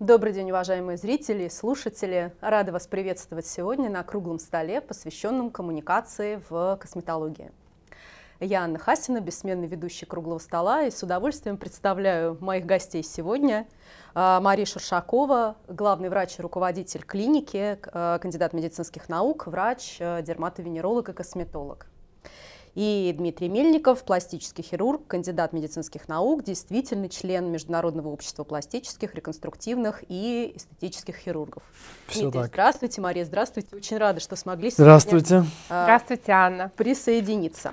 Добрый день, уважаемые зрители и слушатели. Рада вас приветствовать сегодня на круглом столе, посвященном коммуникации в косметологии. Я Анна Хасина, бессменный ведущий круглого стола, и с удовольствием представляю моих гостей сегодня. А, Мария Шуршакова, главный врач и руководитель клиники, а, кандидат медицинских наук, врач, а, дерматовенеролог и косметолог. И Дмитрий Мельников, пластический хирург, кандидат медицинских наук, действительный член Международного общества пластических, реконструктивных и эстетических хирургов. Все Дмитрий, так. здравствуйте, Мария, здравствуйте. Очень рада, что смогли сегодня здравствуйте. Э, здравствуйте, Анна. присоединиться.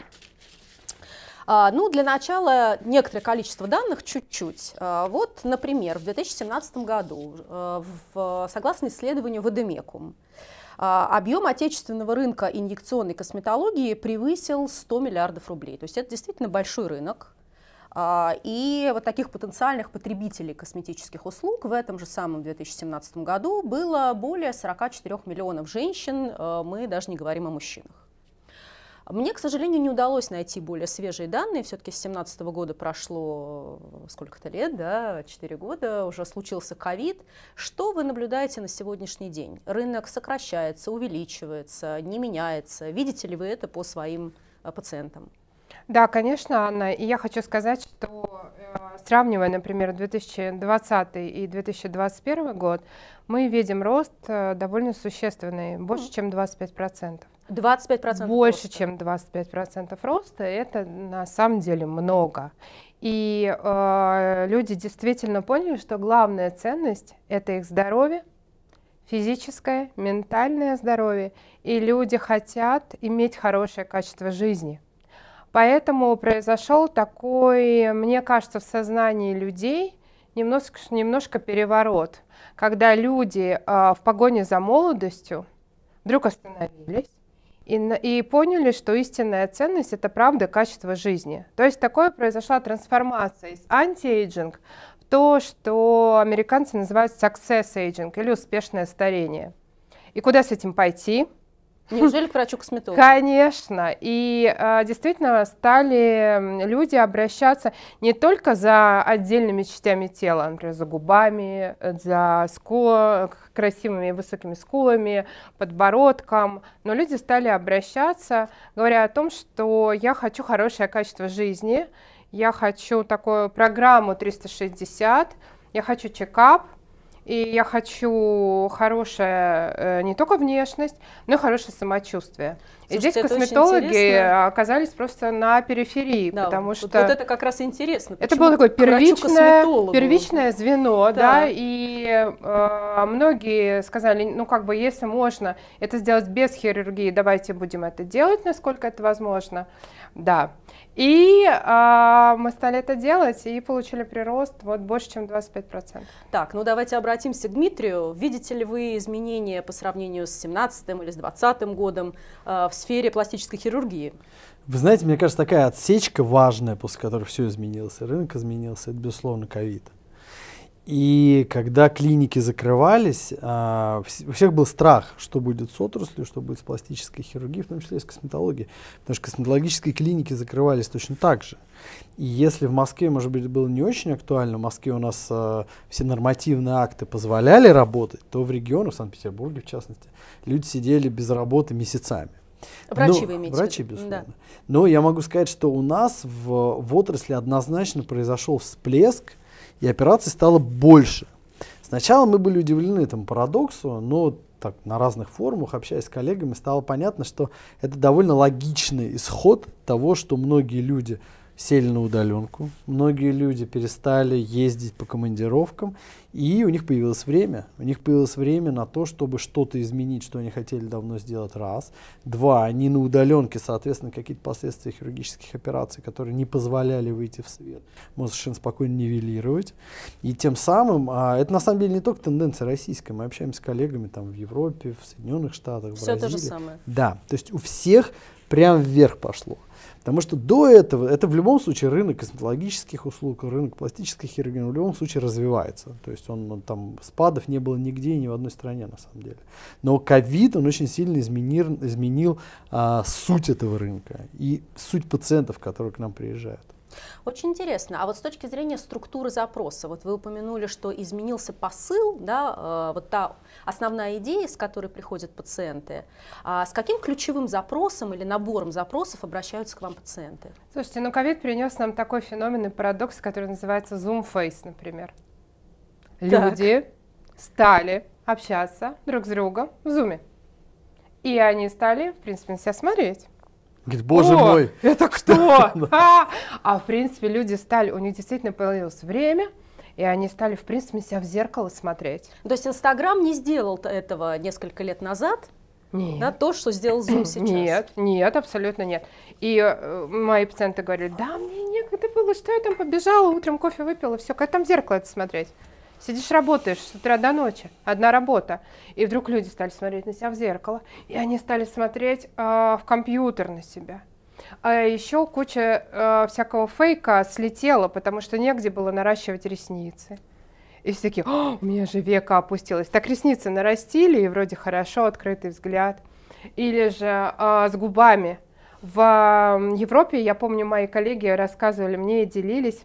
А, ну, для начала некоторое количество данных, чуть-чуть. А, вот, например, в 2017 году, в, согласно исследованию Водемекум, а, объем отечественного рынка инъекционной косметологии превысил 100 миллиардов рублей. То есть это действительно большой рынок. А, и вот таких потенциальных потребителей косметических услуг в этом же самом 2017 году было более 44 миллионов женщин, э, мы даже не говорим о мужчинах. Мне, к сожалению, не удалось найти более свежие данные. Все-таки с 2017 года прошло э, сколько-то лет, да, 4 года, уже случился ковид. Что вы наблюдаете на сегодняшний день? Рынок сокращается, увеличивается, не меняется. Видите ли вы это по своим э, пациентам? Да, конечно, Анна. И я хочу сказать, что э, сравнивая, например, 2020 и 2021 год, мы видим рост довольно существенный, больше, чем 25%. 25% Больше, роста. чем 25% роста, это на самом деле много. И э, люди действительно поняли, что главная ценность – это их здоровье, физическое, ментальное здоровье, и люди хотят иметь хорошее качество жизни. Поэтому произошел такой, мне кажется, в сознании людей немножко, немножко переворот, когда люди э, в погоне за молодостью вдруг остановились, и, и поняли, что истинная ценность – это правда качество жизни. То есть такое произошла трансформация из антиэйджинг в то, что американцы называют success aging или успешное старение. И куда с этим пойти – Неужели к врачу-косметологу? Конечно. И э, действительно стали люди обращаться не только за отдельными частями тела, например, за губами, за скуло, красивыми высокими скулами, подбородком, но люди стали обращаться, говоря о том, что я хочу хорошее качество жизни, я хочу такую программу 360, я хочу чекап, и я хочу хорошая э, не только внешность, но и хорошее самочувствие. Слушайте, и здесь косметологи оказались просто на периферии, да, потому вот, что... Вот это как раз интересно. Это было такое первичное, первичное звено, да, да и э, многие сказали, ну как бы, если можно это сделать без хирургии, давайте будем это делать, насколько это возможно. Да, и э, мы стали это делать и получили прирост вот больше, чем 25%. Так, ну давайте обратимся к Дмитрию. Видите ли вы изменения по сравнению с 17 или с 20 годом э, в сфере пластической хирургии? Вы знаете, мне кажется, такая отсечка важная, после которой все изменилось. Рынок изменился, это, безусловно, ковид. И когда клиники закрывались, а, у всех был страх, что будет с отраслью, что будет с пластической хирургией, в том числе и с косметологией. Потому что косметологические клиники закрывались точно так же. И если в Москве, может быть, было не очень актуально, в Москве у нас а, все нормативные акты позволяли работать, то в регионах, в Санкт-Петербурге в частности, люди сидели без работы месяцами. Ну, врачи Но, вы имеете Врачи, безусловно. Да. Но я могу сказать, что у нас в, в отрасли однозначно произошел всплеск и операций стало больше. Сначала мы были удивлены этому парадоксу, но так, на разных форумах, общаясь с коллегами, стало понятно, что это довольно логичный исход того, что многие люди сели на удаленку, многие люди перестали ездить по командировкам, и у них появилось время. У них появилось время на то, чтобы что-то изменить, что они хотели давно сделать, раз. Два, они на удаленке, соответственно, какие-то последствия хирургических операций, которые не позволяли выйти в свет, можно совершенно спокойно нивелировать. И тем самым, а, это на самом деле не только тенденция российская, мы общаемся с коллегами там в Европе, в Соединенных Штатах, в Все Бразилии. Все то же самое. Да, то есть у всех прям вверх пошло. Потому что до этого, это в любом случае рынок косметологических услуг, рынок пластической хирургии в любом случае развивается. То есть он, он там спадов не было нигде и ни в одной стране на самом деле. Но ковид, он очень сильно изменил, изменил а, суть этого рынка и суть пациентов, которые к нам приезжают. Очень интересно. А вот с точки зрения структуры запроса, вот вы упомянули, что изменился посыл, да, э, вот та основная идея, с которой приходят пациенты. А с каким ключевым запросом или набором запросов обращаются к вам пациенты? Слушайте, ну ковид принес нам такой феномен и парадокс, который называется Zoom Face, например. Люди так. стали общаться друг с другом в зуме. И они стали, в принципе, на себя смотреть. Говорит, боже О, мой. Это кто? А, а! в принципе люди стали, у них действительно появилось время, и они стали, в принципе, себя в зеркало смотреть. То есть Инстаграм не сделал этого несколько лет назад? Нет. Да, то, что сделал Zoom сейчас? Нет, нет, абсолютно нет. И э, мои пациенты говорят: да, мне некогда было, что я там побежала, утром кофе выпила, все, как там зеркало это смотреть? Сидишь, работаешь с утра до ночи, одна работа. И вдруг люди стали смотреть на себя в зеркало, и они стали смотреть э, в компьютер на себя. А еще куча э, всякого фейка слетела, потому что негде было наращивать ресницы. И все такие, у меня же века опустилось. Так ресницы нарастили, и вроде хорошо, открытый взгляд. Или же э, с губами. В Европе, я помню, мои коллеги рассказывали мне и делились,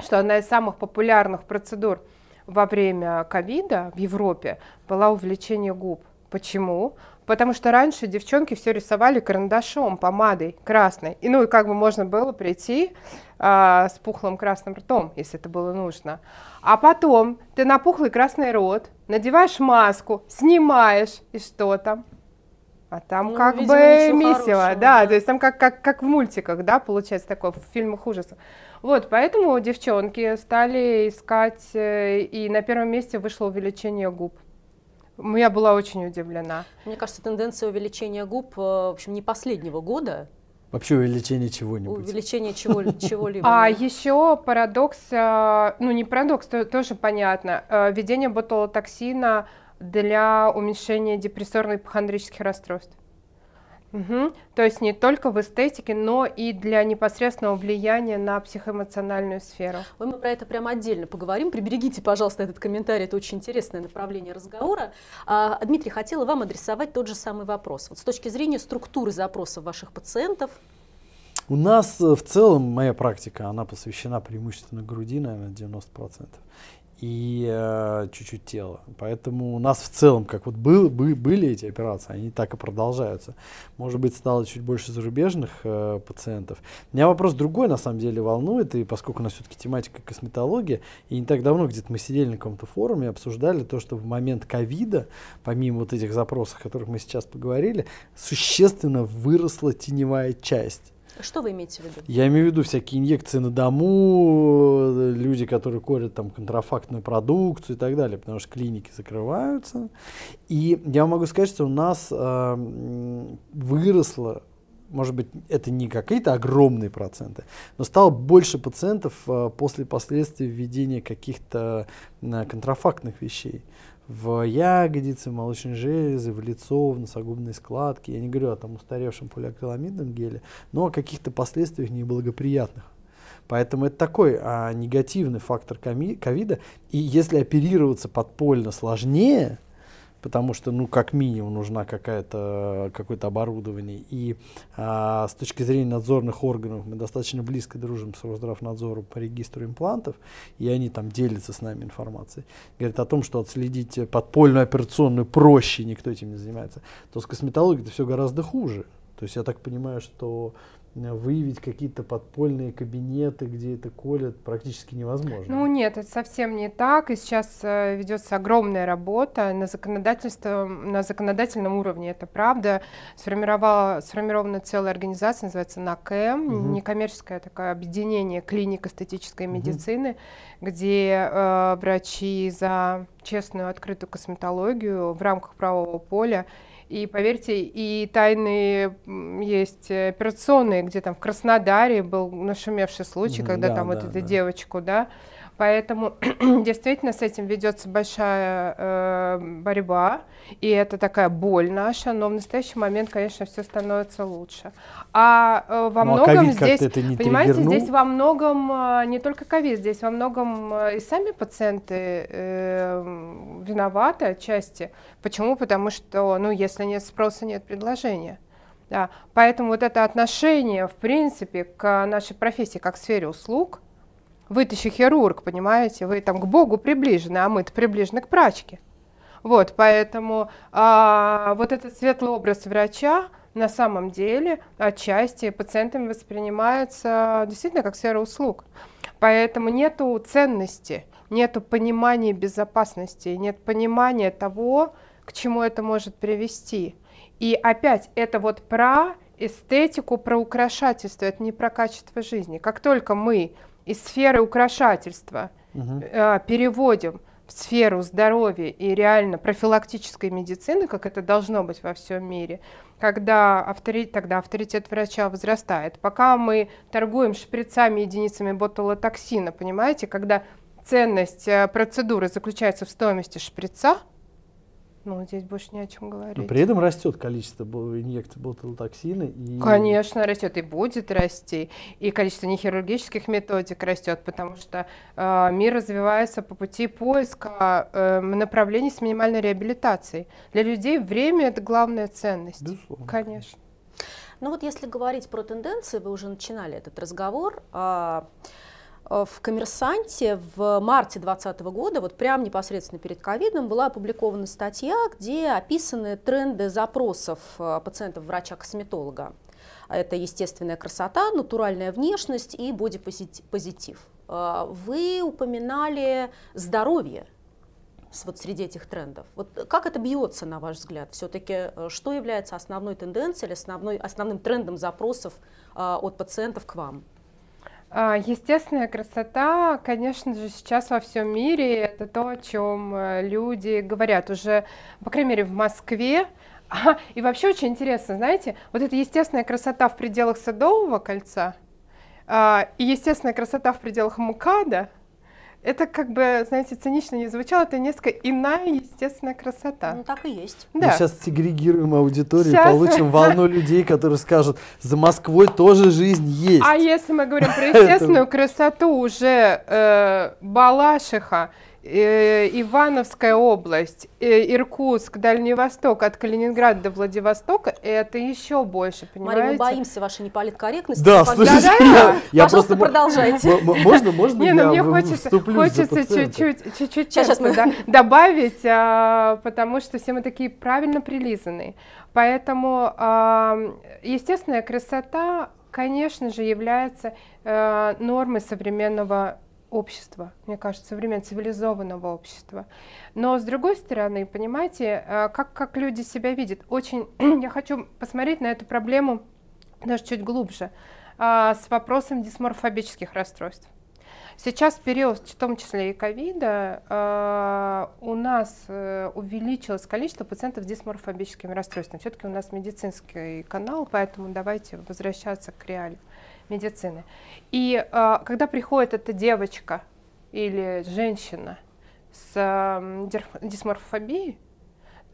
что одна из самых популярных процедур – во время ковида в Европе было увлечение губ. Почему? Потому что раньше девчонки все рисовали карандашом, помадой красной. И ну и как бы можно было прийти а, с пухлым красным ртом, если это было нужно. А потом ты на пухлый красный рот надеваешь маску, снимаешь, и что там? А там ну, как видимо, бы месиво, да, то есть там как, как, как в мультиках, да, получается такое, в фильмах ужасов. Вот, поэтому девчонки стали искать, э, и на первом месте вышло увеличение губ. Я была очень удивлена. Мне кажется, тенденция увеличения губ, э, в общем, не последнего года, Вообще увеличение чего-нибудь. Увеличение чего, либо А еще парадокс, э, ну не парадокс, тоже понятно, введение ботулотоксина для уменьшения депрессорных ипохондрических расстройств. Угу. То есть не только в эстетике, но и для непосредственного влияния на психоэмоциональную сферу. мы про это прямо отдельно поговорим. Приберегите, пожалуйста, этот комментарий, это очень интересное направление разговора. А, Дмитрий, хотела вам адресовать тот же самый вопрос. Вот с точки зрения структуры запросов ваших пациентов. У нас э, в целом моя практика, она посвящена преимущественно груди, наверное, 90% и э, чуть-чуть тела. Поэтому у нас в целом, как вот был, бы, были эти операции, они так и продолжаются. Может быть, стало чуть больше зарубежных э, пациентов. Меня вопрос другой, на самом деле, волнует, и поскольку у нас все-таки тематика косметология, и не так давно где-то мы сидели на каком-то форуме, обсуждали то, что в момент ковида, помимо вот этих запросов, о которых мы сейчас поговорили, существенно выросла теневая часть что вы имеете в виду? Я имею в виду всякие инъекции на дому, люди, которые курят там контрафактную продукцию и так далее, потому что клиники закрываются. И я могу сказать, что у нас э, выросло может быть, это не какие-то огромные проценты, но стало больше пациентов э, после последствий введения каких-то э, контрафактных вещей в ягодицы, в молочные железы, в лицо, в носогубные складки. Я не говорю о там устаревшем полиакриламидном геле, но о каких-то последствиях неблагоприятных. Поэтому это такой а, негативный фактор ковида. И если оперироваться подпольно сложнее, потому что, ну, как минимум нужна какая-то, какое-то оборудование. И а, с точки зрения надзорных органов мы достаточно близко дружим с Росздравнадзором по регистру имплантов, и они там делятся с нами информацией. Говорят о том, что отследить подпольную операционную проще, никто этим не занимается. То с косметологией это все гораздо хуже. То есть я так понимаю, что Э, выявить какие-то подпольные кабинеты, где это колят, практически невозможно. Ну нет, это совсем не так. И сейчас э, ведется огромная работа на, законодательство, на законодательном уровне, это правда. Сформировала, сформирована целая организация, называется НАКЭМ, угу. некоммерческое такое объединение клиник эстетической медицины, угу. где э, врачи за честную открытую косметологию в рамках правового поля и поверьте, и тайные есть операционные, где там в Краснодаре был нашумевший случай, когда да, там да, вот да. эту девочку, да, Поэтому действительно с этим ведется большая э, борьба, и это такая боль наша, но в настоящий момент, конечно, все становится лучше. А э, во ну, а многом а здесь, понимаете, триггернул? здесь во многом э, не только ковид, здесь во многом э, и сами пациенты э, виноваты отчасти. Почему? Потому что, ну, если нет спроса, нет предложения. Да. Поэтому вот это отношение, в принципе, к нашей профессии как к сфере услуг – вы-то еще хирург, понимаете, вы там к Богу приближены, а мы-то приближены к прачке. Вот, поэтому а, вот этот светлый образ врача на самом деле отчасти пациентами воспринимается действительно как сфера услуг. Поэтому нету ценности, нету понимания безопасности, нет понимания того, к чему это может привести. И опять это вот про эстетику, про украшательство, это не про качество жизни. Как только мы из сферы украшательства угу. переводим в сферу здоровья и реально профилактической медицины, как это должно быть во всем мире, когда авторитет, тогда авторитет врача возрастает. Пока мы торгуем шприцами, единицами ботулотоксина, понимаете, когда ценность э, процедуры заключается в стоимости шприца, ну, здесь больше не о чем говорить. Но при этом растет количество инъекций ботулотоксина. И... Конечно, растет и будет расти. И количество нехирургических методик растет, потому что э, мир развивается по пути поиска э, направлений с минимальной реабилитацией. Для людей время – это главная ценность. Безусловно. Конечно. Ну вот если говорить про тенденции, вы уже начинали этот разговор. Э, Э, в «Коммерсанте» в марте 2020 года, вот прям непосредственно перед ковидом, была опубликована статья, где описаны тренды запросов э, пациентов врача-косметолога. Это естественная красота, натуральная внешность и бодипозитив. Э, вы упоминали здоровье вот среди этих трендов. Вот как это бьется, на ваш взгляд? Все-таки что является основной тенденцией или основной, основным трендом запросов от пациентов к вам? А, естественная красота, конечно же, сейчас во всем мире это то, о чем э, люди говорят уже, по крайней мере, в Москве. А, и вообще очень интересно, знаете, вот эта естественная красота в пределах Садового кольца а, и естественная красота в пределах МКАДа, это как бы, знаете, цинично не звучало, это несколько иная естественная красота. Ну так и есть. Да. Мы сейчас сегрегируем аудиторию, сейчас... получим волну людей, которые скажут, за Москвой тоже жизнь есть. А если мы говорим про естественную красоту уже э, Балашиха, Э, Ивановская область, э, Иркутск, Дальний Восток, от Калининграда до Владивостока, это еще больше, понимаете? Мария, мы боимся вашей неполиткорректности. Да, слушайте, я, я Пожалуйста, просто... продолжайте. Можно, можно Не, ну мне хочется, хочется чуть-чуть, чуть-чуть сейчас, мы... да, добавить, а, потому что все мы такие правильно прилизанные. Поэтому а, естественная красота, конечно же, является а, нормой современного общества, мне кажется, со времен цивилизованного общества. Но с другой стороны, понимаете, э, как, как люди себя видят. Очень я хочу посмотреть на эту проблему даже чуть глубже, а, с вопросом дисморфобических расстройств. Сейчас в период, в том числе и ковида, э, у нас э, увеличилось количество пациентов с дисморфобическими расстройствами. Все-таки у нас медицинский канал, поэтому давайте возвращаться к реалиям медицины. И э, когда приходит эта девочка или женщина с э, дисморфобией,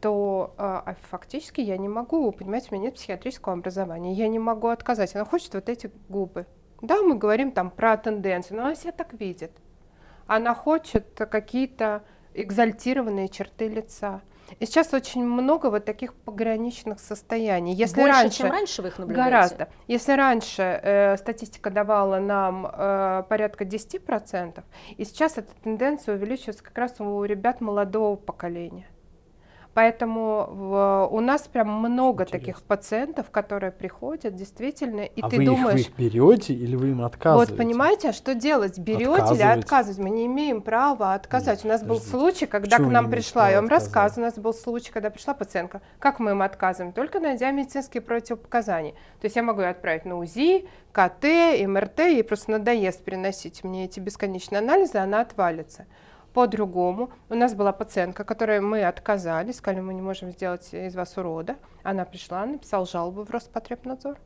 то э, а фактически я не могу, понимаете, у меня нет психиатрического образования, я не могу отказать. Она хочет вот эти губы. Да, мы говорим там про тенденции, но она себя так видит. Она хочет какие-то экзальтированные черты лица. И сейчас очень много вот таких пограничных состояний. Если Больше, раньше, чем раньше вы их наблюдаете? Гораздо. Если раньше э, статистика давала нам э, порядка 10%, и сейчас эта тенденция увеличивается как раз у ребят молодого поколения. Поэтому у нас прям много Интересно. таких пациентов, которые приходят действительно, и а ты вы думаешь... Их, вы их берете или вы им отказываете? Вот понимаете, а что делать? Берете или отказываете? Мы не имеем права отказать. Нет, у нас подождите. был случай, когда Почему к нам пришла, я вам рассказываю, у нас был случай, когда пришла пациентка. Как мы им отказываем? Только найдя медицинские противопоказания. То есть я могу ее отправить на УЗИ, КТ, МРТ, ей просто надоест приносить мне эти бесконечные анализы, она отвалится по-другому. У нас была пациентка, которой мы отказали, сказали, мы не можем сделать из вас урода. Она пришла, написала жалобу в Роспотребнадзор.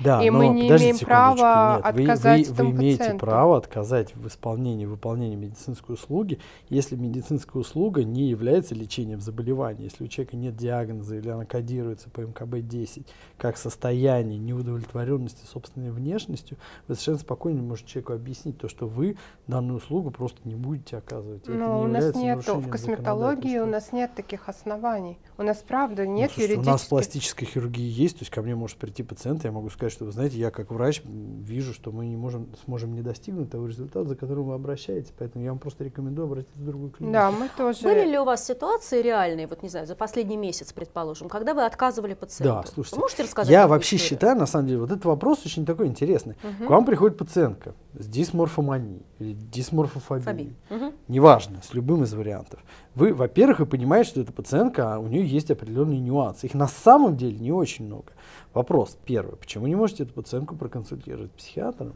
Да, и но мы не имеем права нет, отказать вы, вы, вы имеете право отказать в исполнении выполнения медицинской услуги, если медицинская услуга не является лечением заболевания, если у человека нет диагноза или она кодируется по МКБ-10 как состояние неудовлетворенности собственной внешностью, вы совершенно спокойно можете человеку объяснить то, что вы данную услугу просто не будете оказывать. Но Это не у нас нет в косметологии у нас нет таких оснований, у нас правда ну, нет ну, юридических. У нас пластическая хирургия есть, то есть ко мне может прийти пациент, я могу сказать сказать, что, вы знаете, я как врач вижу, что мы не можем, сможем не достигнуть того результата, за которым вы обращаетесь. Поэтому я вам просто рекомендую обратиться в другую клинику. Да, мы тоже. Были ли у вас ситуации реальные, вот не знаю, за последний месяц, предположим, когда вы отказывали пациенту? Да, слушайте. Вы можете рассказать? Я вообще историю? считаю, на самом деле, вот этот вопрос очень такой интересный. Угу. К вам приходит пациентка с дисморфоманией или дисморфофобией. Фобии. Угу. Неважно, с любым из вариантов вы, во-первых, вы понимаете, что эта пациентка, а у нее есть определенные нюансы. Их на самом деле не очень много. Вопрос первый. Почему не можете эту пациентку проконсультировать с психиатром?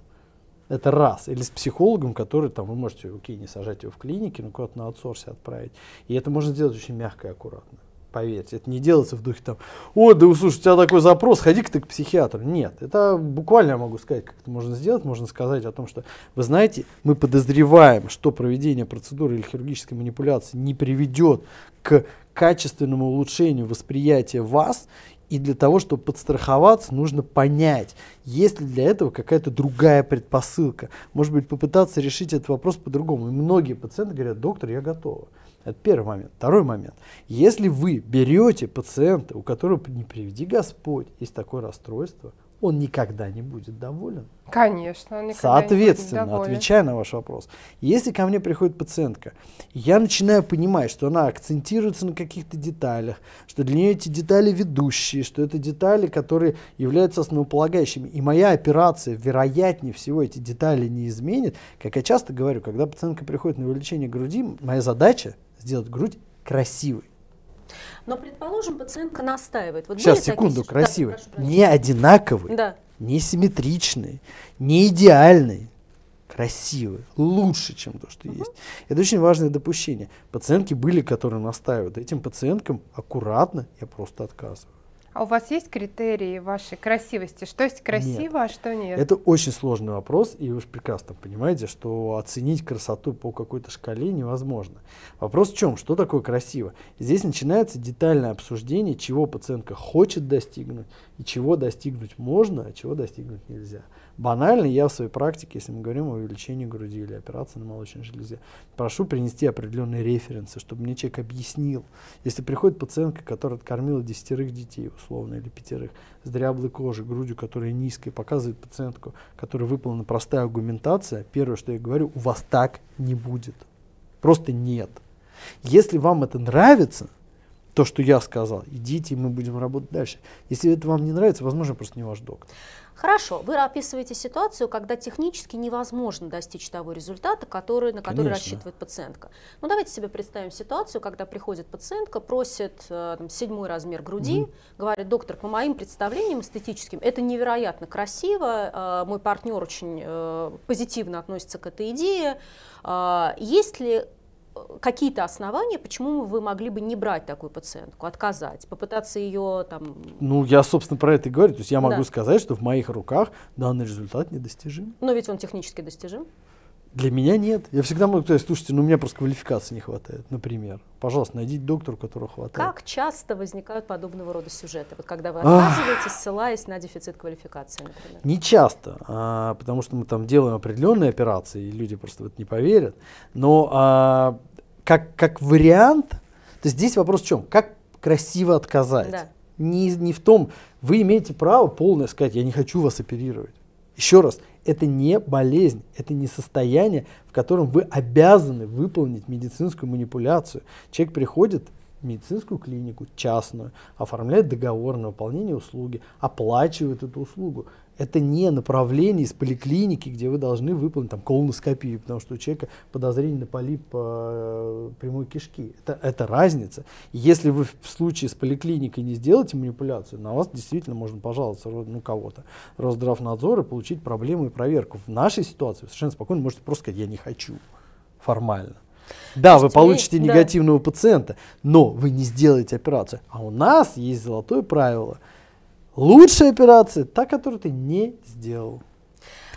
Это раз. Или с психологом, который там вы можете, окей, не сажать его в клинике, но куда-то на аутсорсе отправить. И это можно сделать очень мягко и аккуратно поверьте. Это не делается в духе там, о, да слушай, у тебя такой запрос, ходи-ка ты к психиатру. Нет, это буквально я могу сказать, как это можно сделать. Можно сказать о том, что, вы знаете, мы подозреваем, что проведение процедуры или хирургической манипуляции не приведет к качественному улучшению восприятия вас и для того, чтобы подстраховаться, нужно понять, есть ли для этого какая-то другая предпосылка. Может быть, попытаться решить этот вопрос по-другому. И многие пациенты говорят, доктор, я готова. Это первый момент. Второй момент. Если вы берете пациента, у которого не приведи Господь, есть такое расстройство, он никогда не будет доволен. Конечно, он никогда Соответственно, не будет доволен. отвечая на ваш вопрос, если ко мне приходит пациентка, я начинаю понимать, что она акцентируется на каких-то деталях, что для нее эти детали ведущие, что это детали, которые являются основополагающими. И моя операция, вероятнее всего, эти детали не изменит. Как я часто говорю, когда пациентка приходит на увеличение груди, моя задача сделать грудь красивой. Но, предположим, пациентка настаивает. Вот Сейчас, секунду, такие... красивые. Да, прошу, не одинаковый, да. не симметричный, не идеальный, красивый, лучше, чем то, что uh-huh. есть. Это очень важное допущение. Пациентки были, которые настаивают. Этим пациенткам аккуратно я просто отказываю. А у вас есть критерии вашей красивости? Что есть красиво, нет. а что нет? Это очень сложный вопрос, и вы же прекрасно понимаете, что оценить красоту по какой-то шкале невозможно. Вопрос в чем? Что такое красиво? Здесь начинается детальное обсуждение, чего пациентка хочет достигнуть, и чего достигнуть можно, а чего достигнуть нельзя. Банально я в своей практике, если мы говорим о увеличении груди или операции на молочной железе, прошу принести определенные референсы, чтобы мне человек объяснил. Если приходит пациентка, которая откормила десятерых детей, условно, или пятерых, с дряблой кожей, грудью, которая низкая, показывает пациентку, которая выполнена простая аргументация, первое, что я говорю, у вас так не будет. Просто нет. Если вам это нравится, то, что я сказал, идите, и мы будем работать дальше. Если это вам не нравится, возможно, просто не ваш доктор. Хорошо, вы описываете ситуацию, когда технически невозможно достичь того результата, который, на который Конечно. рассчитывает пациентка. Ну давайте себе представим ситуацию, когда приходит пациентка, просит э, там, седьмой размер груди, угу. говорит, доктор, по моим представлениям эстетическим, это невероятно красиво, э, мой партнер очень э, позитивно относится к этой идее. Есть ли какие-то основания, почему вы могли бы не брать такую пациентку, отказать, попытаться ее там... Ну, я, собственно, про это и говорю. То есть я могу да. сказать, что в моих руках данный результат недостижим. Но ведь он технически достижим. Для меня нет. Я всегда могу сказать, слушайте, ну у меня просто квалификации не хватает, например. Пожалуйста, найдите доктора, которого хватает. Как часто возникают подобного рода сюжеты? Вот когда вы отказываетесь, ссылаясь на дефицит квалификации, например. Не часто, а, потому что мы там делаем определенные операции, и люди просто вот не поверят. Но а, как, как вариант, то здесь вопрос в чем? Как красиво отказать? Да. Не, не в том, вы имеете право полное сказать, я не хочу вас оперировать. Еще раз, это не болезнь, это не состояние, в котором вы обязаны выполнить медицинскую манипуляцию. Человек приходит в медицинскую клинику, частную, оформляет договор на выполнение услуги, оплачивает эту услугу это не направление из поликлиники, где вы должны выполнить там, колоноскопию, потому что у человека подозрение на полип э, прямой кишки. Это, это разница. Если вы в случае с поликлиникой не сделаете манипуляцию, на вас действительно можно пожаловаться ну, кого-то. Росздравнадзор и получить проблему и проверку. В нашей ситуации совершенно спокойно можете просто сказать «я не хочу» формально. Да, вы получите негативного да. пациента, но вы не сделаете операцию. А у нас есть золотое правило – Лучшая операция та, которую ты не сделал.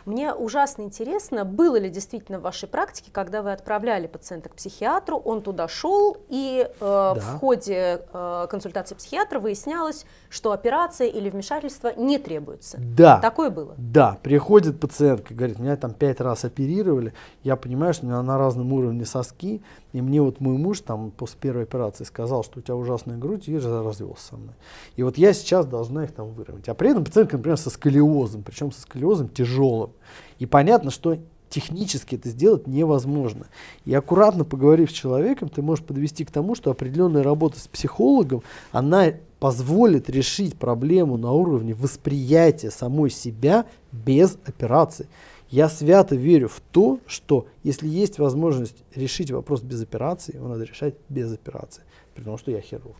Мне ужасно интересно, было ли действительно в вашей практике, когда вы отправляли пациента к психиатру, он туда шел, и э, да. в ходе э, консультации психиатра выяснялось, что операция или вмешательство не требуется. Да. Такое было. Да, приходит пациентка, говорит, меня там пять раз оперировали, я понимаю, что у меня на разном уровне соски, и мне вот мой муж там после первой операции сказал, что у тебя ужасная грудь, и развелся со мной. И вот я сейчас должна их там выровнять. А при этом пациентка, например, со сколиозом, причем со сколиозом тяжелым. И понятно, что технически это сделать невозможно. И аккуратно поговорив с человеком, ты можешь подвести к тому, что определенная работа с психологом, она позволит решить проблему на уровне восприятия самой себя без операции. Я свято верю в то, что если есть возможность решить вопрос без операции, его надо решать без операции, при том, что я хирург.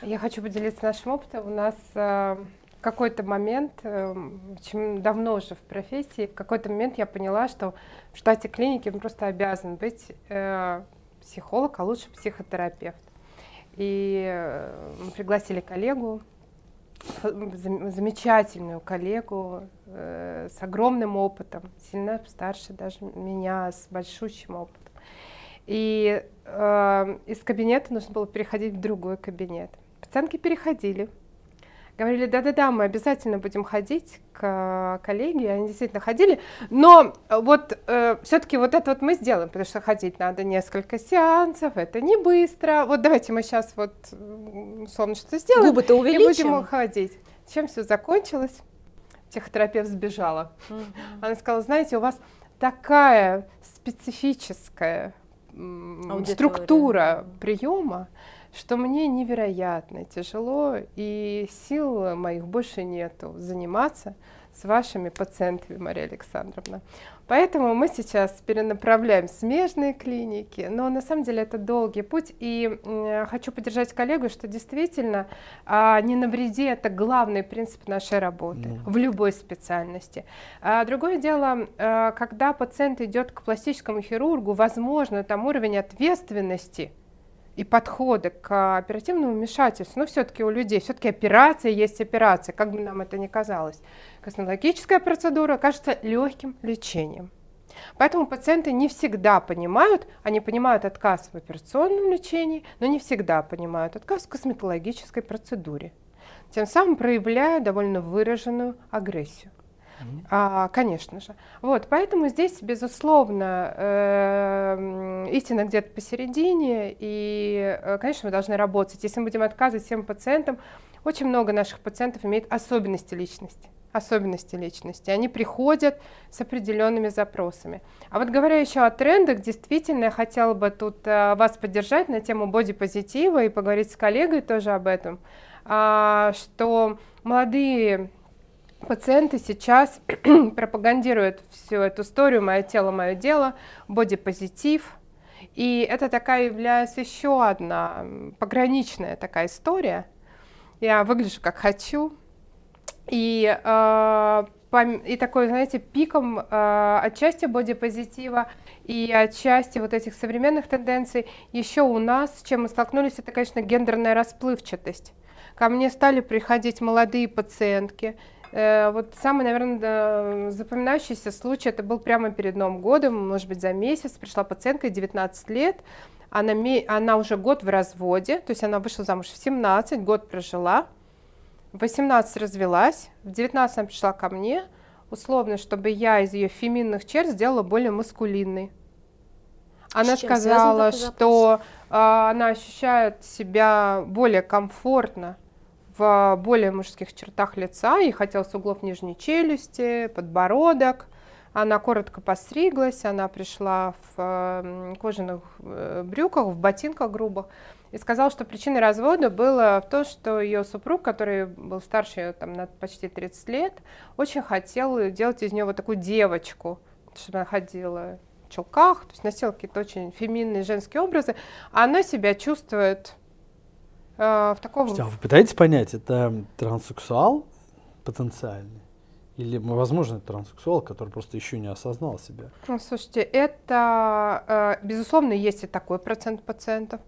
Я хочу поделиться нашим опытом. У нас э, в какой-то момент, э, чем давно уже в профессии, в какой-то момент я поняла, что в штате клиники он просто обязан быть э, психолог, а лучше психотерапевт. И э, мы пригласили коллегу, замечательную коллегу э, с огромным опытом, сильно старше даже меня, с большущим опытом. И э, из кабинета нужно было переходить в другой кабинет. Пациентки переходили, говорили, да-да-да, мы обязательно будем ходить к э, коллеге, они действительно ходили, но э, вот э, все-таки вот это вот мы сделаем, потому что ходить надо несколько сеансов, это не быстро, вот давайте мы сейчас вот условно сделаем Губы-то увеличим. и будем ходить. Чем все закончилось? Психотерапевт сбежала. Mm-hmm. Она сказала, знаете, у вас такая специфическая Аудитория. структура приема, что мне невероятно тяжело и сил моих больше нету заниматься с вашими пациентами, Мария Александровна. Поэтому мы сейчас перенаправляем смежные клиники, но на самом деле это долгий путь, и хочу поддержать коллегу, что действительно а, не навреди – это главный принцип нашей работы mm. в любой специальности. А, другое дело, а, когда пациент идет к пластическому хирургу, возможно, там уровень ответственности – и подходы к оперативному вмешательству, но все-таки у людей, все-таки операция есть операция, как бы нам это ни казалось. Косметологическая процедура кажется легким лечением. Поэтому пациенты не всегда понимают, они понимают отказ в операционном лечении, но не всегда понимают отказ в косметологической процедуре, тем самым проявляя довольно выраженную агрессию. А, конечно же. Вот, поэтому здесь, безусловно, э, истина где-то посередине, и, э, конечно, мы должны работать. Если мы будем отказывать всем пациентам, очень много наших пациентов имеет особенности личности особенности личности. Они приходят с определенными запросами. А вот говоря еще о трендах, действительно, я хотела бы тут а, вас поддержать на тему бодипозитива и поговорить с коллегой тоже об этом, а, что молодые Пациенты сейчас пропагандируют всю эту историю «Мое тело, мое дело», бодипозитив. И это такая является еще одна пограничная такая история. Я выгляжу как хочу. И, э, и такой, знаете, пиком э, отчасти бодипозитива и отчасти вот этих современных тенденций еще у нас, с чем мы столкнулись, это, конечно, гендерная расплывчатость. Ко мне стали приходить молодые пациентки Э, вот самый, наверное, запоминающийся случай, это был прямо перед Новым годом, может быть, за месяц, пришла пациентка, 19 лет, она, она уже год в разводе, то есть она вышла замуж в 17, год прожила, в 18 развелась, в 19 она пришла ко мне, условно, чтобы я из ее феминных черт сделала более маскулинной. Она сказала, что э, она ощущает себя более комфортно в более мужских чертах лица, ей хотелось углов нижней челюсти, подбородок. Она коротко постриглась, она пришла в э, кожаных э, брюках, в ботинках грубых, и сказала, что причиной развода было в том, что ее супруг, который был старше ее там, на почти 30 лет, очень хотел делать из нее вот такую девочку, чтобы она ходила в чулках, то есть носила какие-то очень феминные женские образы, а она себя чувствует э, в таком... Подождите, а вы пытаетесь понять, это транссексуал потенциальный? Или, возможно, это транссексуал, который просто еще не осознал себя? Ну, слушайте, это, э, безусловно, есть и такой процент пациентов.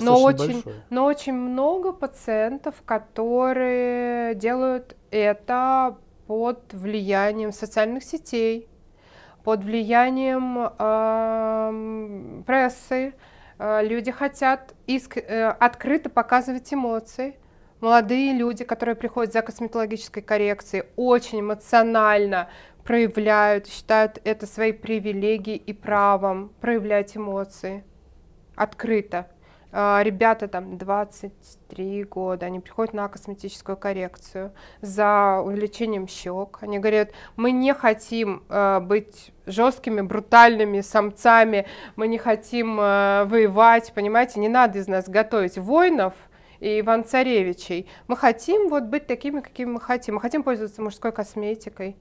но очень, но очень много пациентов, которые делают это под влиянием социальных сетей, под влиянием э, прессы, Э, люди хотят иск, э, открыто показывать эмоции. Молодые люди, которые приходят за косметологической коррекцией, очень эмоционально проявляют, считают это своей привилегией и правом проявлять эмоции открыто. А, ребята там 23 года, они приходят на косметическую коррекцию за увеличением щек. Они говорят, мы не хотим э, быть жесткими, брутальными самцами, мы не хотим э, воевать, понимаете, не надо из нас готовить воинов, и Иван-Царевичей. Мы хотим вот быть такими, какими мы хотим. Мы хотим пользоваться мужской косметикой.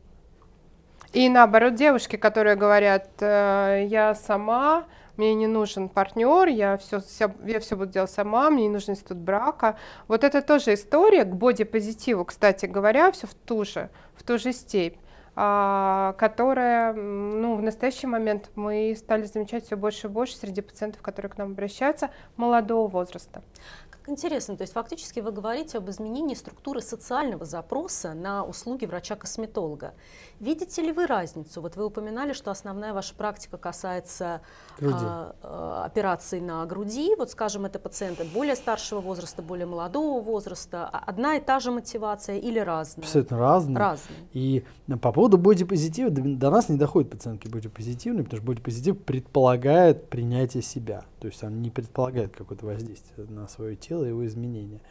И наоборот, девушки, которые говорят, э, я сама, мне не нужен партнер, я все, все я все буду делать сама, мне не нужен институт брака. Вот это тоже история к бодипозитиву, кстати говоря, все в ту же, в ту же степь а, которая, ну, в настоящий момент мы стали замечать все больше и больше среди пациентов, которые к нам обращаются, молодого возраста. Интересно, то есть фактически вы говорите об изменении структуры социального запроса на услуги врача-косметолога. Видите ли вы разницу? Вот вы упоминали, что основная ваша практика касается груди. А, э, операций на груди. Вот, скажем, это пациенты более старшего возраста, более молодого возраста. А одна и та же мотивация или разная? Абсолютно разная. разная. И э, по поводу бодипозитива, до, до нас не доходят пациентки бодипозитивные, потому что бодипозитив предполагает принятие себя. То есть он не предполагает какое-то воздействие на свое тело тело, его изменения.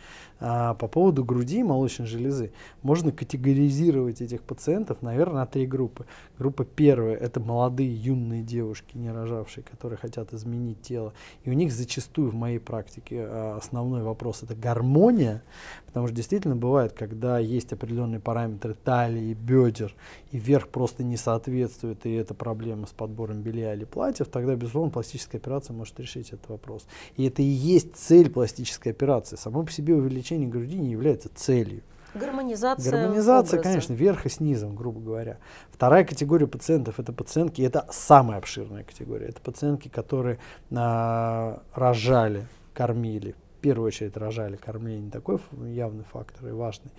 А по поводу груди и молочной железы можно категоризировать этих пациентов, наверное, на три группы. Группа первая – это молодые юные девушки, не рожавшие, которые хотят изменить тело. И у них зачастую в моей практике а, основной вопрос – это гармония, потому что действительно бывает, когда есть определенные параметры талии, бедер, и верх просто не соответствует, и это проблема с подбором белья или платьев, тогда, безусловно, пластическая операция может решить этот вопрос. И это и есть цель пластической пластической операции. Само по себе увеличение груди не является целью. Гармонизация. Гармонизация, образа. конечно, верх и снизом, грубо говоря. Вторая категория пациентов это пациентки, это самая обширная категория. Это пациентки, которые а, рожали, кормили. В первую очередь рожали, кормление такой явный фактор и важный.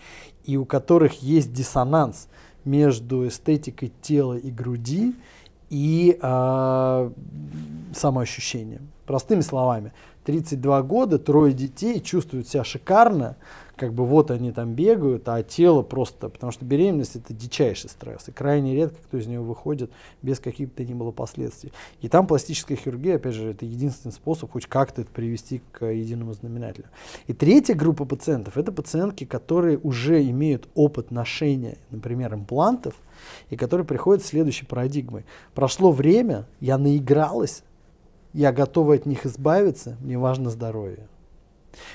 И у которых есть диссонанс между эстетикой тела и груди и а, самоощущением. Простыми словами, 32 года, трое детей, чувствуют себя шикарно, как бы вот они там бегают, а тело просто, потому что беременность это дичайший стресс, и крайне редко кто из него выходит без каких-то ни было последствий. И там пластическая хирургия, опять же, это единственный способ хоть как-то это привести к единому знаменателю. И третья группа пациентов, это пациентки, которые уже имеют опыт ношения, например, имплантов, и которые приходят с следующей парадигмой. Прошло время, я наигралась, я готова от них избавиться, мне важно здоровье.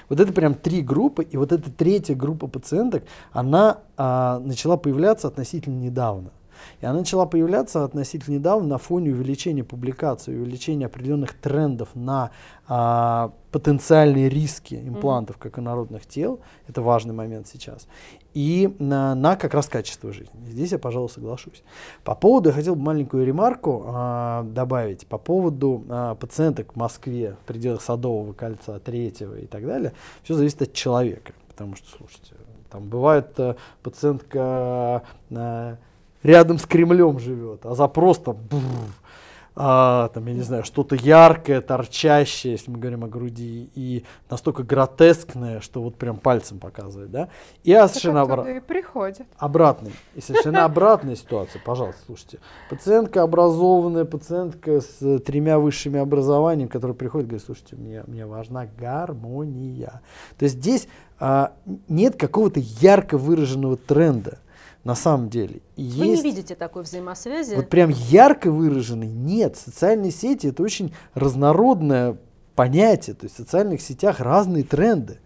Вот это прям три группы, и вот эта третья группа пациенток, она а, начала появляться относительно недавно. И она начала появляться относительно недавно на фоне увеличения публикаций, увеличения определенных трендов на а, потенциальные риски имплантов, как и народных тел. Это важный момент сейчас. И на, на как раз качество жизни. Здесь я, пожалуй, соглашусь. По поводу, я хотел бы маленькую ремарку а, добавить. По поводу а, пациенток в Москве в пределах Садового кольца, Третьего и так далее. Все зависит от человека. Потому что, слушайте, там бывает э, пациентка э, рядом с Кремлем живет, а запрос там, бррр, а, там я не знаю, что-то яркое, торчащее, если мы говорим о груди, и настолько гротескное, что вот прям пальцем показывает, да? И а совершенно обратно. приходит. Обратный. И совершенно обратная ситуация, пожалуйста, слушайте. Пациентка образованная, пациентка с тремя высшими образованиями, которая приходит говорит, слушайте, мне, мне важна гармония. То есть здесь а, нет какого-то ярко выраженного тренда на самом деле. Вы есть... не видите такой взаимосвязи? Вот прям ярко выраженный нет. Социальные сети это очень разнородное понятие. То есть в социальных сетях разные тренды.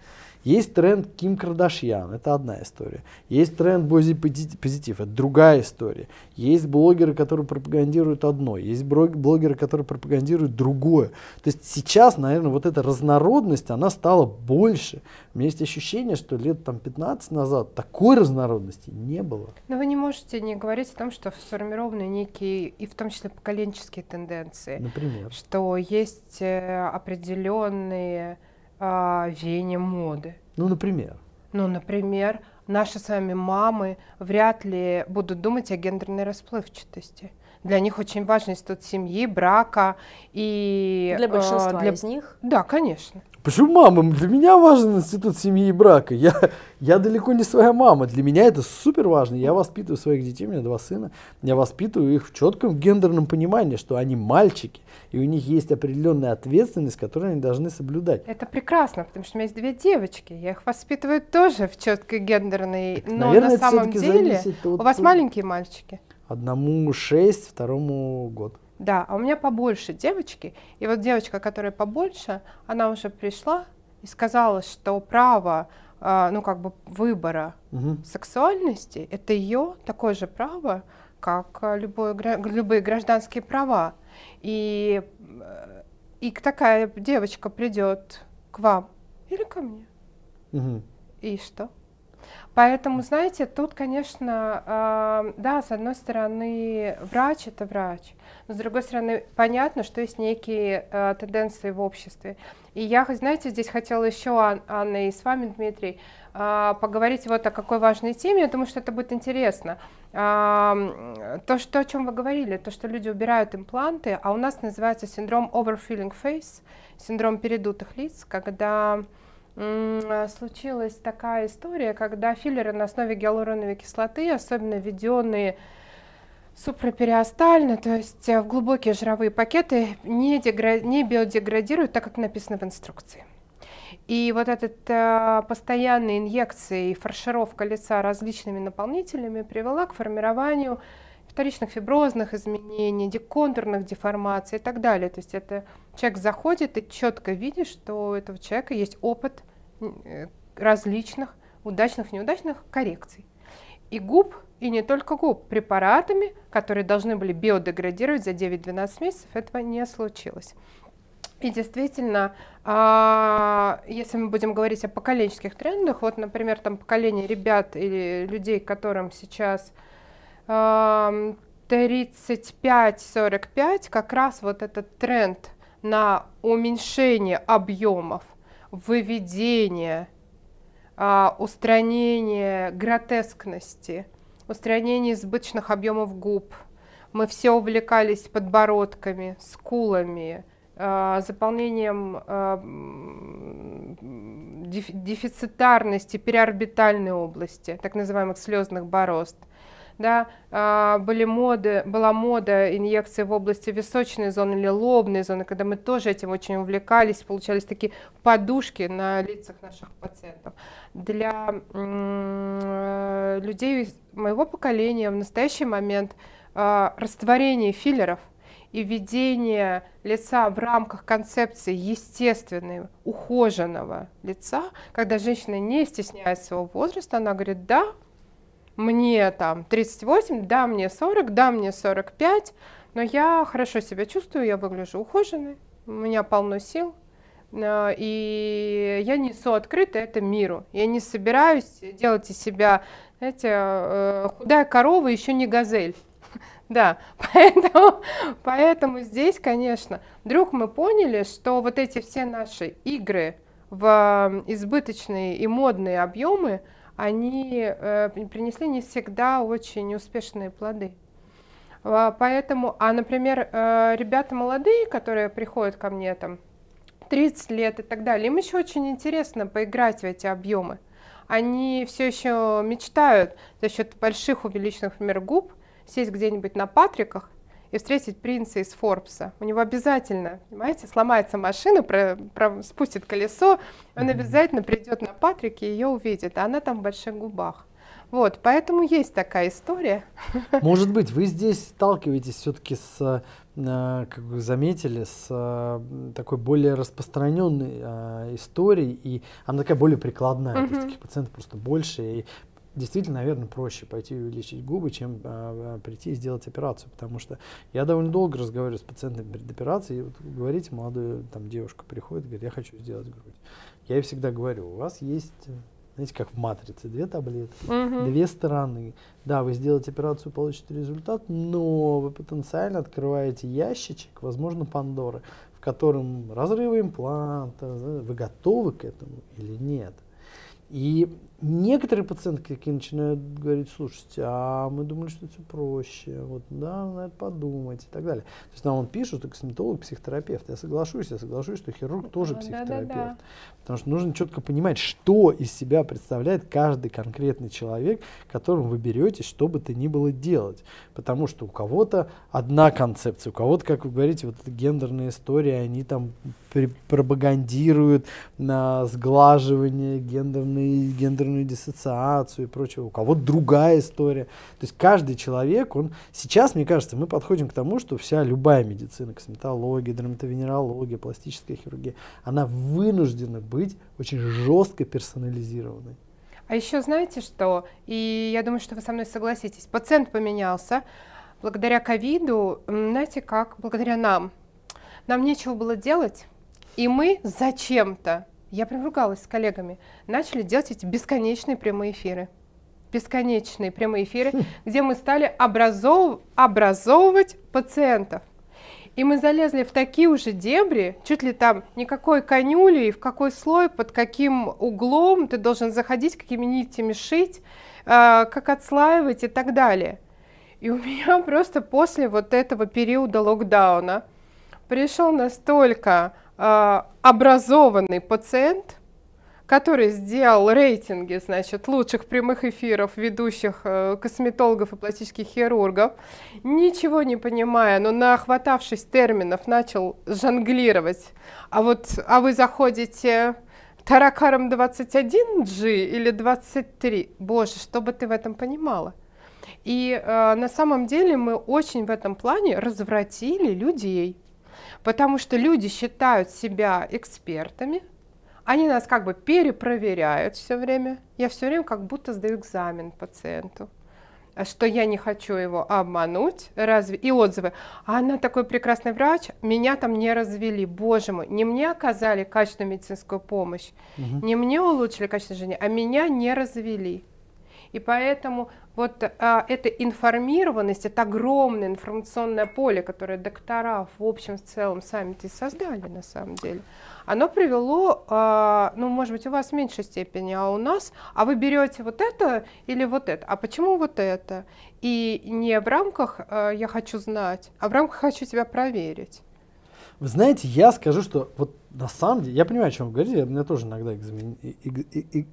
Есть тренд Ким Кардашьян, это одна история. Есть тренд Бози Позитив, это другая история. Есть блогеры, которые пропагандируют одно, есть блогеры, которые пропагандируют другое. То есть сейчас, наверное, вот эта разнородность, она стала больше. У меня есть ощущение, что лет там 15 назад такой разнородности не было. Но вы не можете не говорить о том, что сформированы некие, и в том числе поколенческие тенденции. Например? Что есть э, определенные э, веяния моды. Ну, например. Ну, например, наши с вами мамы вряд ли будут думать о гендерной расплывчатости. Для них очень важен институт семьи, брака и... Для э, большинства э, для... из них? Да, конечно. Почему мама? Для меня важен институт семьи и брака. Я, я далеко не своя мама. Для меня это супер важно. Я воспитываю своих детей, у меня два сына. Я воспитываю их в четком гендерном понимании, что они мальчики, и у них есть определенная ответственность, которую они должны соблюдать. Это прекрасно, потому что у меня есть две девочки. Я их воспитываю тоже в четкой гендерной. Но Наверное, на самом деле у вас маленькие мальчики. Одному шесть, второму год. Да, а у меня побольше девочки. И вот девочка, которая побольше, она уже пришла и сказала, что право, э, ну как бы выбора угу. сексуальности, это ее такое же право, как а, любое, любые гражданские права. И, э, и такая девочка придет к вам или ко мне. Угу. И что? Поэтому, знаете, тут, конечно, а, да, с одной стороны, врач это врач, но с другой стороны, понятно, что есть некие а, тенденции в обществе. И я, знаете, здесь хотела еще, Анна, и с вами, Дмитрий, а, поговорить вот о какой важной теме. Я думаю, что это будет интересно. То, что, о чем вы говорили, то, что люди убирают импланты, а у нас называется синдром overfilling face, синдром передутых лиц, когда а, случилась такая история, когда филлеры на основе гиалуроновой кислоты, особенно введенные супрапериостально, то есть э, в глубокие жировые пакеты, не, дегра... не биодеградируют, так как написано в инструкции. И вот этот э, постоянные инъекции и фаршировка лица различными наполнителями привела к формированию вторичных фиброзных изменений, деконтурных деформаций и так далее. То есть это человек заходит и четко видит, что у этого человека есть опыт э, различных удачных, неудачных коррекций. И губ, и не только губ, препаратами, которые должны были биодеградировать за 9-12 месяцев, этого не случилось. И действительно, а, если мы будем говорить о поколенческих трендах, вот, например, там поколение ребят или людей, которым сейчас 35-45 как раз вот этот тренд на уменьшение объемов, выведение, а, устранение гротескности, устранение избыточных объемов губ. Мы все увлекались подбородками, скулами, а, заполнением а, дефицитарности переорбитальной области, так называемых слезных борозд – да, а, были моды, была мода инъекции в области височной зоны или лобной зоны, когда мы тоже этим очень увлекались, получались такие подушки на лицах наших пациентов. Для людей моего поколения в настоящий момент а, растворение филлеров и введение лица в рамках концепции естественного, ухоженного лица, когда женщина не стесняет своего возраста, она говорит, да, мне там 38, да, мне 40, да, мне 45, но я хорошо себя чувствую, я выгляжу ухоженной, у меня полно сил, э, и я несу открыто это миру. Я не собираюсь делать из себя, знаете, э, худая корова, еще не газель. Да, поэтому, поэтому здесь, конечно, вдруг мы поняли, что вот эти все наши игры в э, избыточные и модные объемы – они э, принесли не всегда очень успешные плоды. А, поэтому, а, например, э, ребята молодые, которые приходят ко мне там 30 лет и так далее, им еще очень интересно поиграть в эти объемы. Они все еще мечтают за счет больших увеличенных, например, губ, сесть где-нибудь на патриках и встретить принца из Форбса. У него обязательно, понимаете, сломается машина, про, про, спустит колесо, он обязательно придет на Патрике и ее увидит, а она там в больших губах. Вот, поэтому есть такая история. Может быть, вы здесь сталкиваетесь все-таки с, э, как вы заметили, с э, такой более распространенной э, историей, и она такая более прикладная, mm-hmm. то есть таких пациентов просто больше, и действительно, наверное, проще пойти увеличить губы, чем а, а, прийти и сделать операцию, потому что я довольно долго разговариваю с пациентами перед операцией, и вот говорите, молодая там девушка приходит, говорит, я хочу сделать грудь. Я ей всегда говорю, у вас есть знаете, как в матрице, две таблетки, угу. две стороны. Да, вы сделаете операцию, получите результат, но вы потенциально открываете ящичек, возможно, Пандоры, в котором разрывы импланта, вы готовы к этому или нет. И Некоторые пациентки какие начинают говорить, слушайте, а мы думали, что все проще, вот, да, надо подумать и так далее. То есть нам он пишет, что косметолог, психотерапевт. Я соглашусь, я соглашусь, что хирург тоже психотерапевт. Да, да, да. Потому что нужно четко понимать, что из себя представляет каждый конкретный человек, которым вы беретесь, что бы то ни было делать. Потому что у кого-то одна концепция, у кого-то, как вы говорите, вот гендерные истории, они там пропагандируют на сглаживание гендерные, гендерные сенсорную диссоциацию и прочее у кого другая история. То есть каждый человек, он сейчас, мне кажется, мы подходим к тому, что вся любая медицина, косметология, драматовенерология пластическая хирургия, она вынуждена быть очень жестко персонализированной. А еще знаете что, и я думаю, что вы со мной согласитесь, пациент поменялся, благодаря ковиду, знаете как, благодаря нам, нам нечего было делать, и мы зачем-то я прям ругалась с коллегами. Начали делать эти бесконечные прямые эфиры. Бесконечные прямые эфиры, хм. где мы стали образов... образовывать пациентов. И мы залезли в такие уже дебри, чуть ли там никакой конюли, в какой слой, под каким углом ты должен заходить, какими нитями шить, э, как отслаивать и так далее. И у меня просто после вот этого периода локдауна пришел настолько Э, образованный пациент, который сделал рейтинги, значит, лучших прямых эфиров ведущих э, косметологов и пластических хирургов, ничего не понимая, но нахватавшись терминов, начал жонглировать. А вот, а вы заходите таракаром 21G или 23? Боже, что бы ты в этом понимала? И э, на самом деле мы очень в этом плане развратили людей потому что люди считают себя экспертами, они нас как бы перепроверяют все время. Я все время как будто сдаю экзамен пациенту а что я не хочу его обмануть, разве и отзывы. А она такой прекрасный врач, меня там не развели, боже мой, не мне оказали качественную медицинскую помощь, угу. не мне улучшили качество жизни, а меня не развели. И поэтому вот а, эта информированность, это огромное информационное поле, которое доктора в общем в целом сами-то и создали на самом деле, оно привело, а, ну, может быть, у вас в меньшей степени, а у нас, а вы берете вот это или вот это, а почему вот это? И не в рамках а, «я хочу знать», а в рамках «хочу тебя проверить». Вы знаете, я скажу, что вот на самом деле, я понимаю, о чем вы говорите, меня тоже иногда экзамини...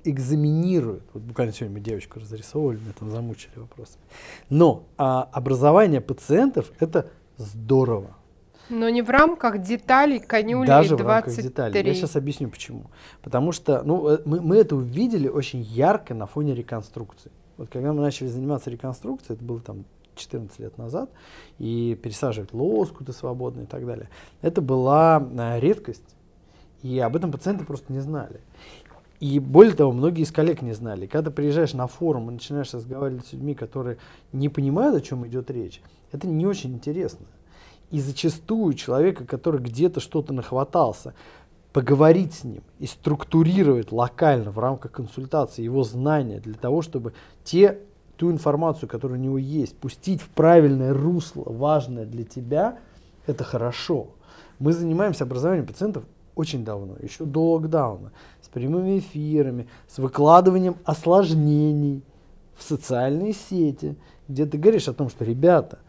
экзаминируют. Вот буквально сегодня мы девочку разрисовывали, меня там замучили вопросами. Но а, образование пациентов – это здорово. Но не в рамках деталей конюли Даже 23. в рамках деталей. Я сейчас объясню почему. Потому что ну, э, мы, мы это увидели очень ярко на фоне реконструкции. Вот когда мы начали заниматься реконструкцией, это было там 14 лет назад, и пересаживать лоскуты свободно и так далее. Это была э, редкость, и об этом пациенты просто не знали. И более того, многие из коллег не знали. Когда ты приезжаешь на форум и начинаешь разговаривать с людьми, которые не понимают, о чем идет речь, это не очень интересно. И зачастую человека, который где-то что-то нахватался, поговорить с ним и структурировать локально в рамках консультации его знания для того, чтобы те ту информацию, которая у него есть, пустить в правильное русло, важное для тебя, это хорошо. Мы занимаемся образованием пациентов очень давно, еще до локдауна, с прямыми эфирами, с выкладыванием осложнений в социальные сети, где ты говоришь о том, что, ребята,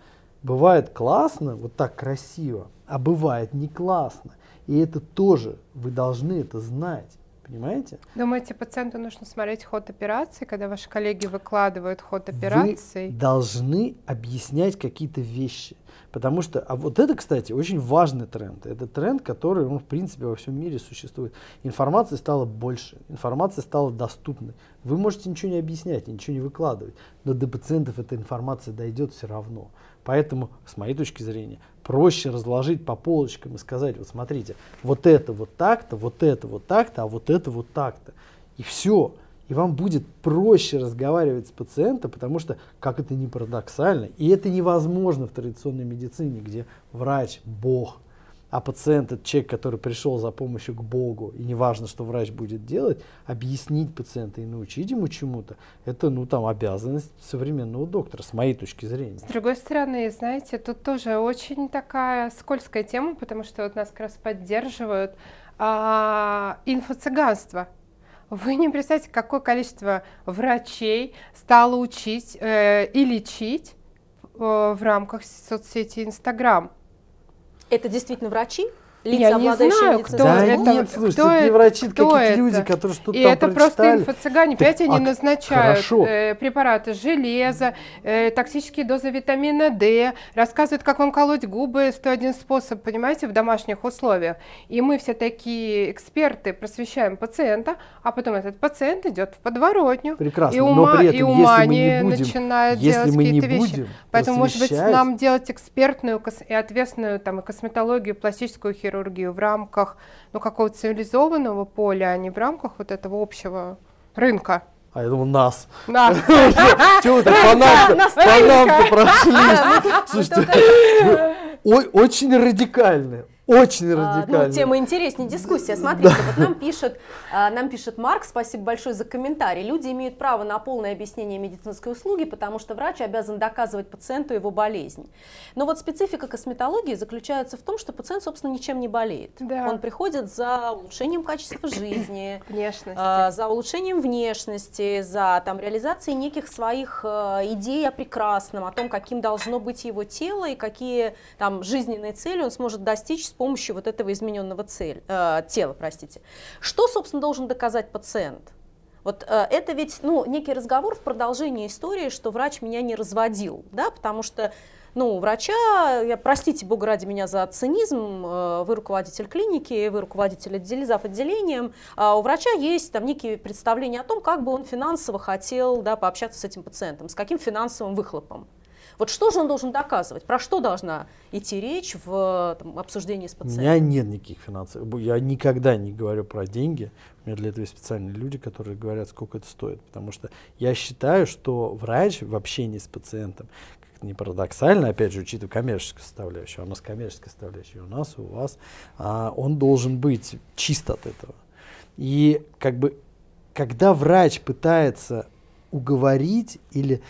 бывает классно, вот так красиво, а бывает не классно. И это тоже, вы должны это знать. Понимаете? Думаете, пациенту нужно смотреть ход операции, когда ваши коллеги выкладывают ход операции? Вы должны объяснять какие-то вещи. Потому что, а вот это, кстати, очень важный тренд. Это тренд, который, ну, в принципе, во всем мире существует. Информации стало больше, информация стала доступной. Вы можете ничего не объяснять, ничего не выкладывать, но до пациентов эта информация дойдет все равно. Поэтому, с моей точки зрения, проще разложить по полочкам и сказать, вот смотрите, вот это вот так-то, вот это вот так-то, а вот это вот так-то. И все. И вам будет проще разговаривать с пациентом, потому что, как это не парадоксально, и это невозможно в традиционной медицине, где врач, бог, а пациент, это человек, который пришел за помощью к Богу, и неважно, что врач будет делать, объяснить пациента и научить ему чему-то, это, ну, там, обязанность современного доктора, с моей точки зрения. С другой стороны, знаете, тут тоже очень такая скользкая тема, потому что вот нас как раз поддерживают а, инфо-цыганство. Вы не представляете, какое количество врачей стало учить э, и лечить э, в рамках соцсети Инстаграм это действительно врачи, лица, я не знаю, кто да это. Нет, слушайте, кто это не врачи, кто какие-то это? люди, которые что-то И там это прочитали. просто инфо-цыгане, понимаете, они а, назначают э, препараты железа, э, токсические дозы витамина D, рассказывают, как вам колоть губы, 101 способ, понимаете, в домашних условиях. И мы все такие эксперты просвещаем пациента, а потом этот пациент идет в подворотню. Прекрасно, и ума, но при этом, и ума если мы не будем, начинает если делать мы какие-то не будем вещи. Поэтому, может быть, нам делать экспертную и ответственную там, и косметологию, пластическую хирургию, нейрохирургию в рамках ну, какого-то цивилизованного поля, а не в рамках вот этого общего рынка. А я думал, нас. Нас. Чего вы так по нам-то прошли? Слушайте, ну, очень радикальные, очень радикально. А, ну, тема интереснее, дискуссия. Смотрите, да. вот нам пишет, а, нам пишет Марк, спасибо большое за комментарий. Люди имеют право на полное объяснение медицинской услуги, потому что врач обязан доказывать пациенту его болезнь. Но вот специфика косметологии заключается в том, что пациент, собственно, ничем не болеет. Да. Он приходит за улучшением качества жизни, а, за улучшением внешности, за там, реализацией неких своих а, идей о прекрасном, о том, каким должно быть его тело и какие там жизненные цели он сможет достичь помощью вот этого измененного цель, э, тела. Простите. Что, собственно, должен доказать пациент? Вот э, это ведь ну, некий разговор в продолжении истории, что врач меня не разводил, да, потому что ну, врача, я, простите бога ради меня за цинизм, э, вы руководитель клиники, вы руководитель отделения, зав. отделением, а у врача есть там некие представления о том, как бы он финансово хотел да, пообщаться с этим пациентом, с каким финансовым выхлопом. Вот что же он должен доказывать? Про что должна идти речь в там, обсуждении с пациентом? У меня нет никаких финансов. Я никогда не говорю про деньги. У меня для этого есть специальные люди, которые говорят, сколько это стоит. Потому что я считаю, что врач в общении с пациентом, как не парадоксально, опять же, учитывая коммерческую составляющую, а у нас коммерческая составляющая, у нас, у вас, а, он должен быть чист от этого. И как бы, когда врач пытается уговорить или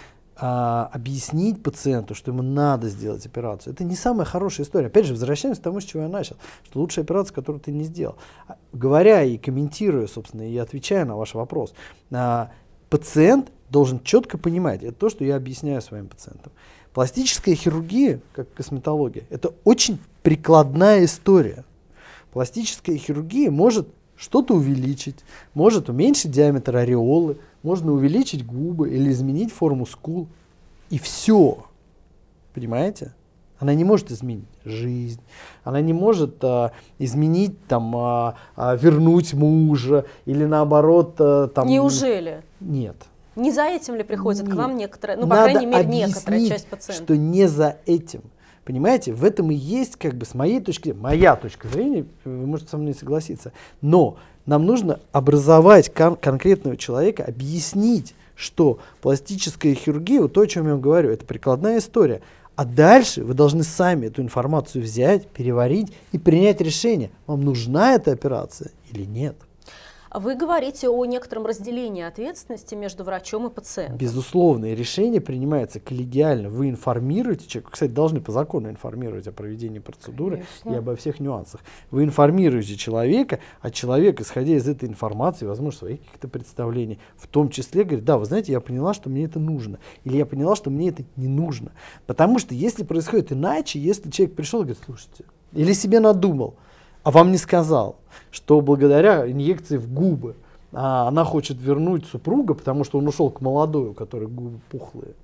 а, объяснить пациенту, что ему надо сделать операцию, это не самая хорошая история. Опять же, возвращаемся к тому, с чего я начал, что лучшая операция, которую ты не сделал. А, говоря и комментируя, собственно, и отвечая на ваш вопрос, а, пациент должен четко понимать, это то, что я объясняю своим пациентам. Пластическая хирургия, как косметология, это очень прикладная история. Пластическая хирургия может что-то увеличить, может уменьшить диаметр ореолы, можно увеличить губы или изменить форму скул. И все. Понимаете? Она не может изменить жизнь, она не может а, изменить, там, а, а, вернуть мужа или наоборот. А, там... Неужели? Нет. Не за этим ли приходят Нет. к вам некоторые, ну, Надо по крайней мере, некоторая часть пациентов? что не за этим. Понимаете, в этом и есть, как бы, с моей точки зрения, моя точка зрения, вы можете со мной согласиться, но нам нужно образовать кон- конкретного человека, объяснить, что пластическая хирургия, вот то, о чем я вам говорю, это прикладная история. А дальше вы должны сами эту информацию взять, переварить и принять решение, вам нужна эта операция или нет. Вы говорите о некотором разделении ответственности между врачом и пациентом. Безусловно, и решение принимается коллегиально. Вы информируете человека, кстати, должны по закону информировать о проведении процедуры Конечно. и обо всех нюансах. Вы информируете человека, а человек, исходя из этой информации, возможно, своих каких-то представлений, в том числе говорит, да, вы знаете, я поняла, что мне это нужно, или я поняла, что мне это не нужно. Потому что если происходит иначе, если человек пришел и говорит, слушайте, или себе надумал, а вам не сказал, что благодаря инъекции в губы а, она хочет вернуть супруга, потому что он ушел к молодой, у которой губы пухлые.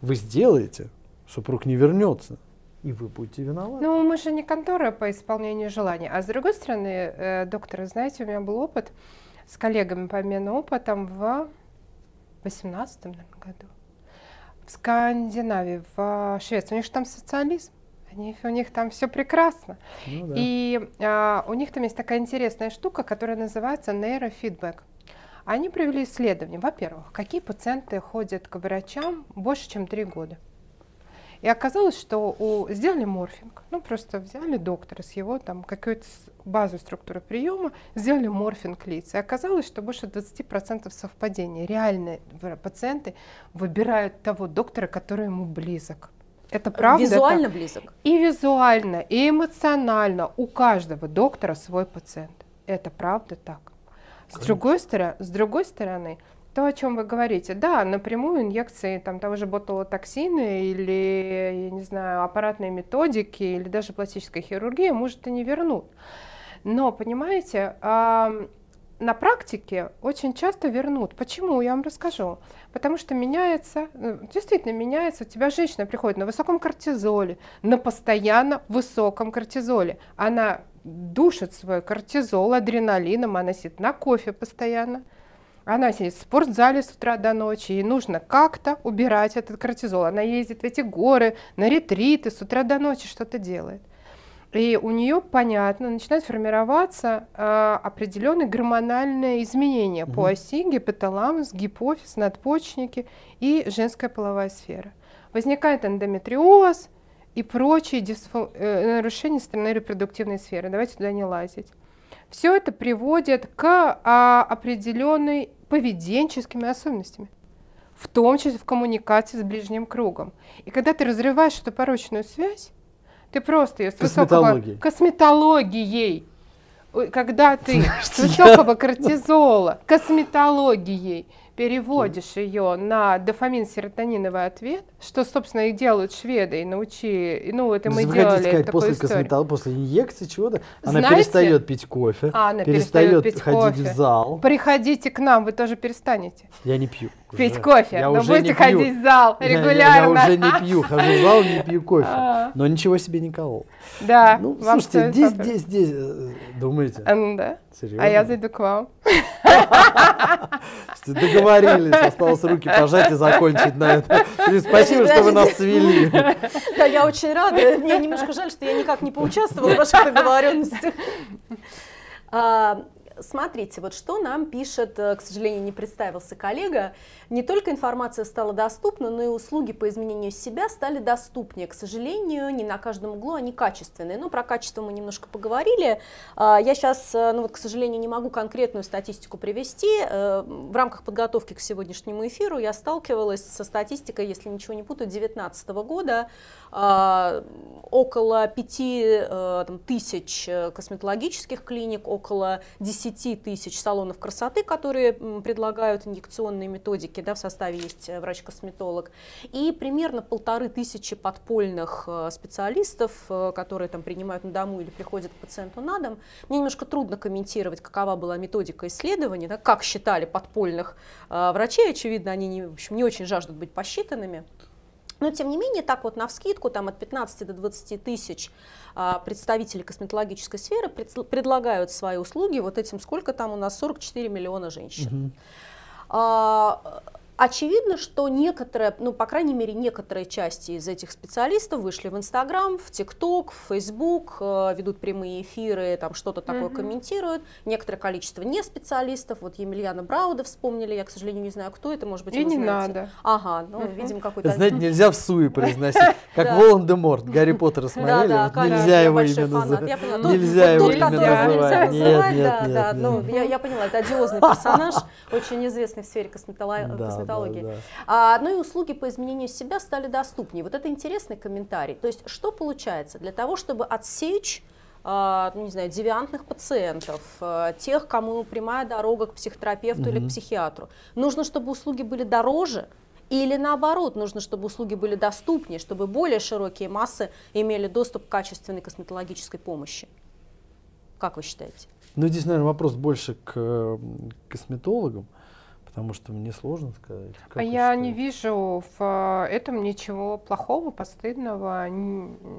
Вы сделаете, супруг не вернется и вы будете виноваты. Ну, мы же не контора по исполнению желаний. А с другой стороны, э, доктор, знаете, у меня был опыт с коллегами по обмену опытом в 18 году. В Скандинавии, в Швеции. У них же там социализм. Они, у них там все прекрасно. Ну, да. И а, у них там есть такая интересная штука, которая называется нейрофидбэк. Они провели исследование. Во-первых, какие пациенты ходят к врачам больше, чем три года. И оказалось, что у, сделали морфинг. Ну, просто взяли доктора с его там какую-то базу структуры приема, сделали морфинг лиц. И оказалось, что больше 20% совпадений. Реальные пациенты выбирают того доктора, который ему близок. Это правда. Визуально так. близок. И визуально, и эмоционально. У каждого доктора свой пациент. Это правда так. С другой, стороны, с другой стороны, то, о чем вы говорите, да, напрямую инъекции там, того же ботулотоксина или, я не знаю, аппаратной методики или даже пластической хирургии может и не вернуть. Но, понимаете, на практике очень часто вернут. Почему? Я вам расскажу. Потому что меняется, э, действительно меняется. У тебя женщина приходит на высоком кортизоле, на постоянно высоком кортизоле. Она душит свой кортизол адреналином, она сидит на кофе постоянно. Она сидит в спортзале с утра до ночи, ей нужно как-то убирать этот кортизол. Она ездит в эти горы, на ретриты, с утра до ночи что-то делает. И у нее, понятно, начинает формироваться э, определенные гормональные изменения угу. по оси гипоталамус, гипофиз, надпочечники и женская половая сфера. Возникает эндометриоз и прочие дисфу... э, нарушения стороны репродуктивной сферы. Давайте туда не лазить. Все это приводит к а, определенной поведенческими особенностями в том числе в коммуникации с ближним кругом. И когда ты разрываешь эту порочную связь, ты просто ее с высокого... Косметологией. Когда ты с высокого кортизола, косметологией переводишь ее на дофамин-серотониновый ответ, что, собственно, и делают шведы, и научи. ну, это мы делали. делали сказать, после историю. после инъекции чего-то, она Знаете, перестает пить кофе, а, она перестает, перестает ходить кофе. в зал. Приходите к нам, вы тоже перестанете. Я не пью. Пить уже. кофе, я но ну, уже будете ходить в зал регулярно. Я, я, я уже не пью, хожу в зал, не пью кофе. А. Но ничего себе не колол. Да. Ну, слушайте, здесь, здесь, здесь, э, думаете? Да. Серьезно? А я зайду к вам. Договорились, осталось руки пожать и закончить на это. Спасибо спасибо, что вы нас свели. Да, я очень рада. Мне немножко жаль, что я никак не поучаствовала в ваших договоренностях. А, смотрите, вот что нам пишет, э, к сожалению, не представился коллега, не только информация стала доступна, но и услуги по изменению себя стали доступнее. К сожалению, не на каждом углу они качественные. Но про качество мы немножко поговорили. А, я сейчас, э, ну вот, к сожалению, не могу конкретную статистику привести. Э, в рамках подготовки к сегодняшнему эфиру я сталкивалась со статистикой, если ничего не путаю, 2019 года а, около 5 э, там, тысяч э, косметологических клиник, около 10 тысяч салонов красоты, которые предлагают инъекционные методики, да, в составе есть э, врач-косметолог, и примерно полторы тысячи подпольных специалистов, которые там принимают на дому или приходят к пациенту на дом. Мне немножко трудно комментировать, какова была методика исследования, да, как считали подпольных врачей, очевидно, они не, в общем, не очень жаждут быть посчитанными. Но, тем не менее, так вот на вскидку, там от 15 до 20 тысяч а, представителей косметологической сферы пред, предлагают свои услуги вот этим, сколько там у нас, 44 миллиона женщин. Угу. А, Очевидно, что некоторые, ну, по крайней мере, некоторые части из этих специалистов вышли в Инстаграм, в ТикТок, в Фейсбук, э, ведут прямые эфиры, там что-то такое mm-hmm. комментируют. Некоторое количество не специалистов, вот Емельяна Брауда вспомнили, я, к сожалению, не знаю, кто это, может быть, И не знаете. надо. Ага, ну, mm-hmm. видим какой-то... Знаете, нельзя в суе произносить, как Волан-де-Морт, Гарри Поттера смотрели, нельзя его имя называть. Нельзя его имя называть. Нет, нет, нет. Ну, я поняла, это одиозный персонаж, очень известный в сфере косметологии патологии. Да, да. А, ну и услуги по изменению себя стали доступнее. Вот это интересный комментарий. То есть что получается? Для того, чтобы отсечь а, ну, не знаю, девиантных пациентов, а, тех, кому прямая дорога к психотерапевту угу. или к психиатру. Нужно, чтобы услуги были дороже, или наоборот, нужно, чтобы услуги были доступнее, чтобы более широкие массы имели доступ к качественной косметологической помощи? Как вы считаете? Ну, здесь, наверное, вопрос больше к косметологам. Потому что мне сложно сказать. А я не вижу в э, этом ничего плохого, постыдного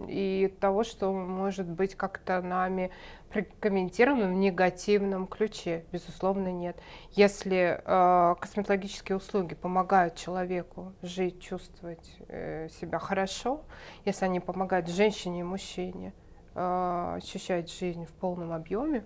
и того, что может быть как-то нами прокомментировано в негативном ключе. Безусловно, нет. Если э, косметологические услуги помогают человеку жить, чувствовать э, себя хорошо, если они помогают женщине и мужчине э, ощущать жизнь в полном объеме,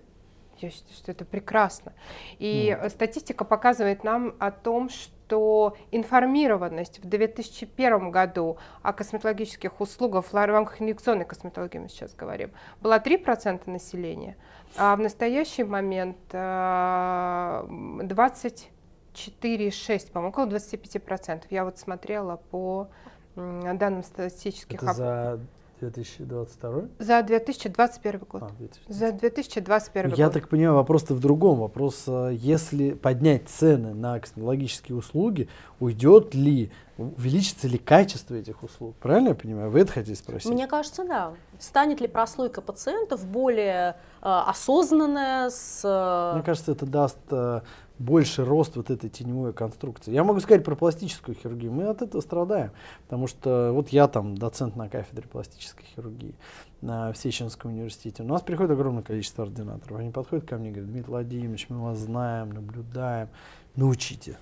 я считаю, что это прекрасно. И mm. статистика показывает нам о том, что информированность в 2001 году о косметологических услугах, в рамках инъекционной косметологии мы сейчас говорим, была 3% населения, а в настоящий момент 24,6, э, по-моему, около 25%. Я вот смотрела по данным статистических... Это за 2022? За 2021 год. А, 2021. За 2021 год. Я так понимаю, вопрос-то в другом. Вопрос, а, если поднять цены на косметологические услуги, уйдет ли, увеличится ли качество этих услуг? Правильно я понимаю? Вы это хотите спросить? Мне кажется, да. Станет ли прослойка пациентов более э, осознанная? С, э... Мне кажется, это даст э, больше рост вот этой теневой конструкции. Я могу сказать про пластическую хирургию. Мы от этого страдаем, потому что вот я там доцент на кафедре пластической хирургии на, в Сеченском университете. У нас приходит огромное количество ординаторов. Они подходят ко мне и говорят, Дмитрий Владимирович, мы вас знаем, наблюдаем, научите.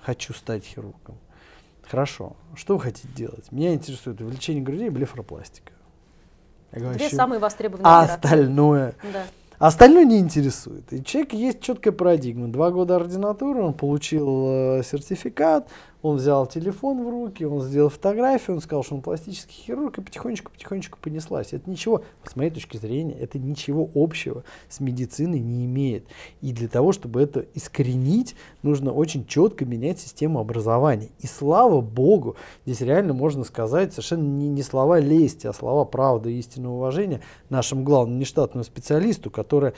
Хочу стать хирургом. Хорошо, что вы хотите делать? Меня интересует увеличение грудей и блефропластика. Я говорю, «А Две самые востребованные. А операции. остальное? Да. А остальное не интересует. И человек есть четкая парадигма. Два года ординатуры, он получил э, сертификат, он взял телефон в руки, он сделал фотографию, он сказал, что он пластический хирург, и потихонечку-потихонечку понеслась. Это ничего, с моей точки зрения, это ничего общего с медициной не имеет. И для того, чтобы это искоренить, нужно очень четко менять систему образования. И слава богу, здесь реально можно сказать совершенно не, не слова лести, а слова правды и истинного уважения нашему главному нештатному специалисту, который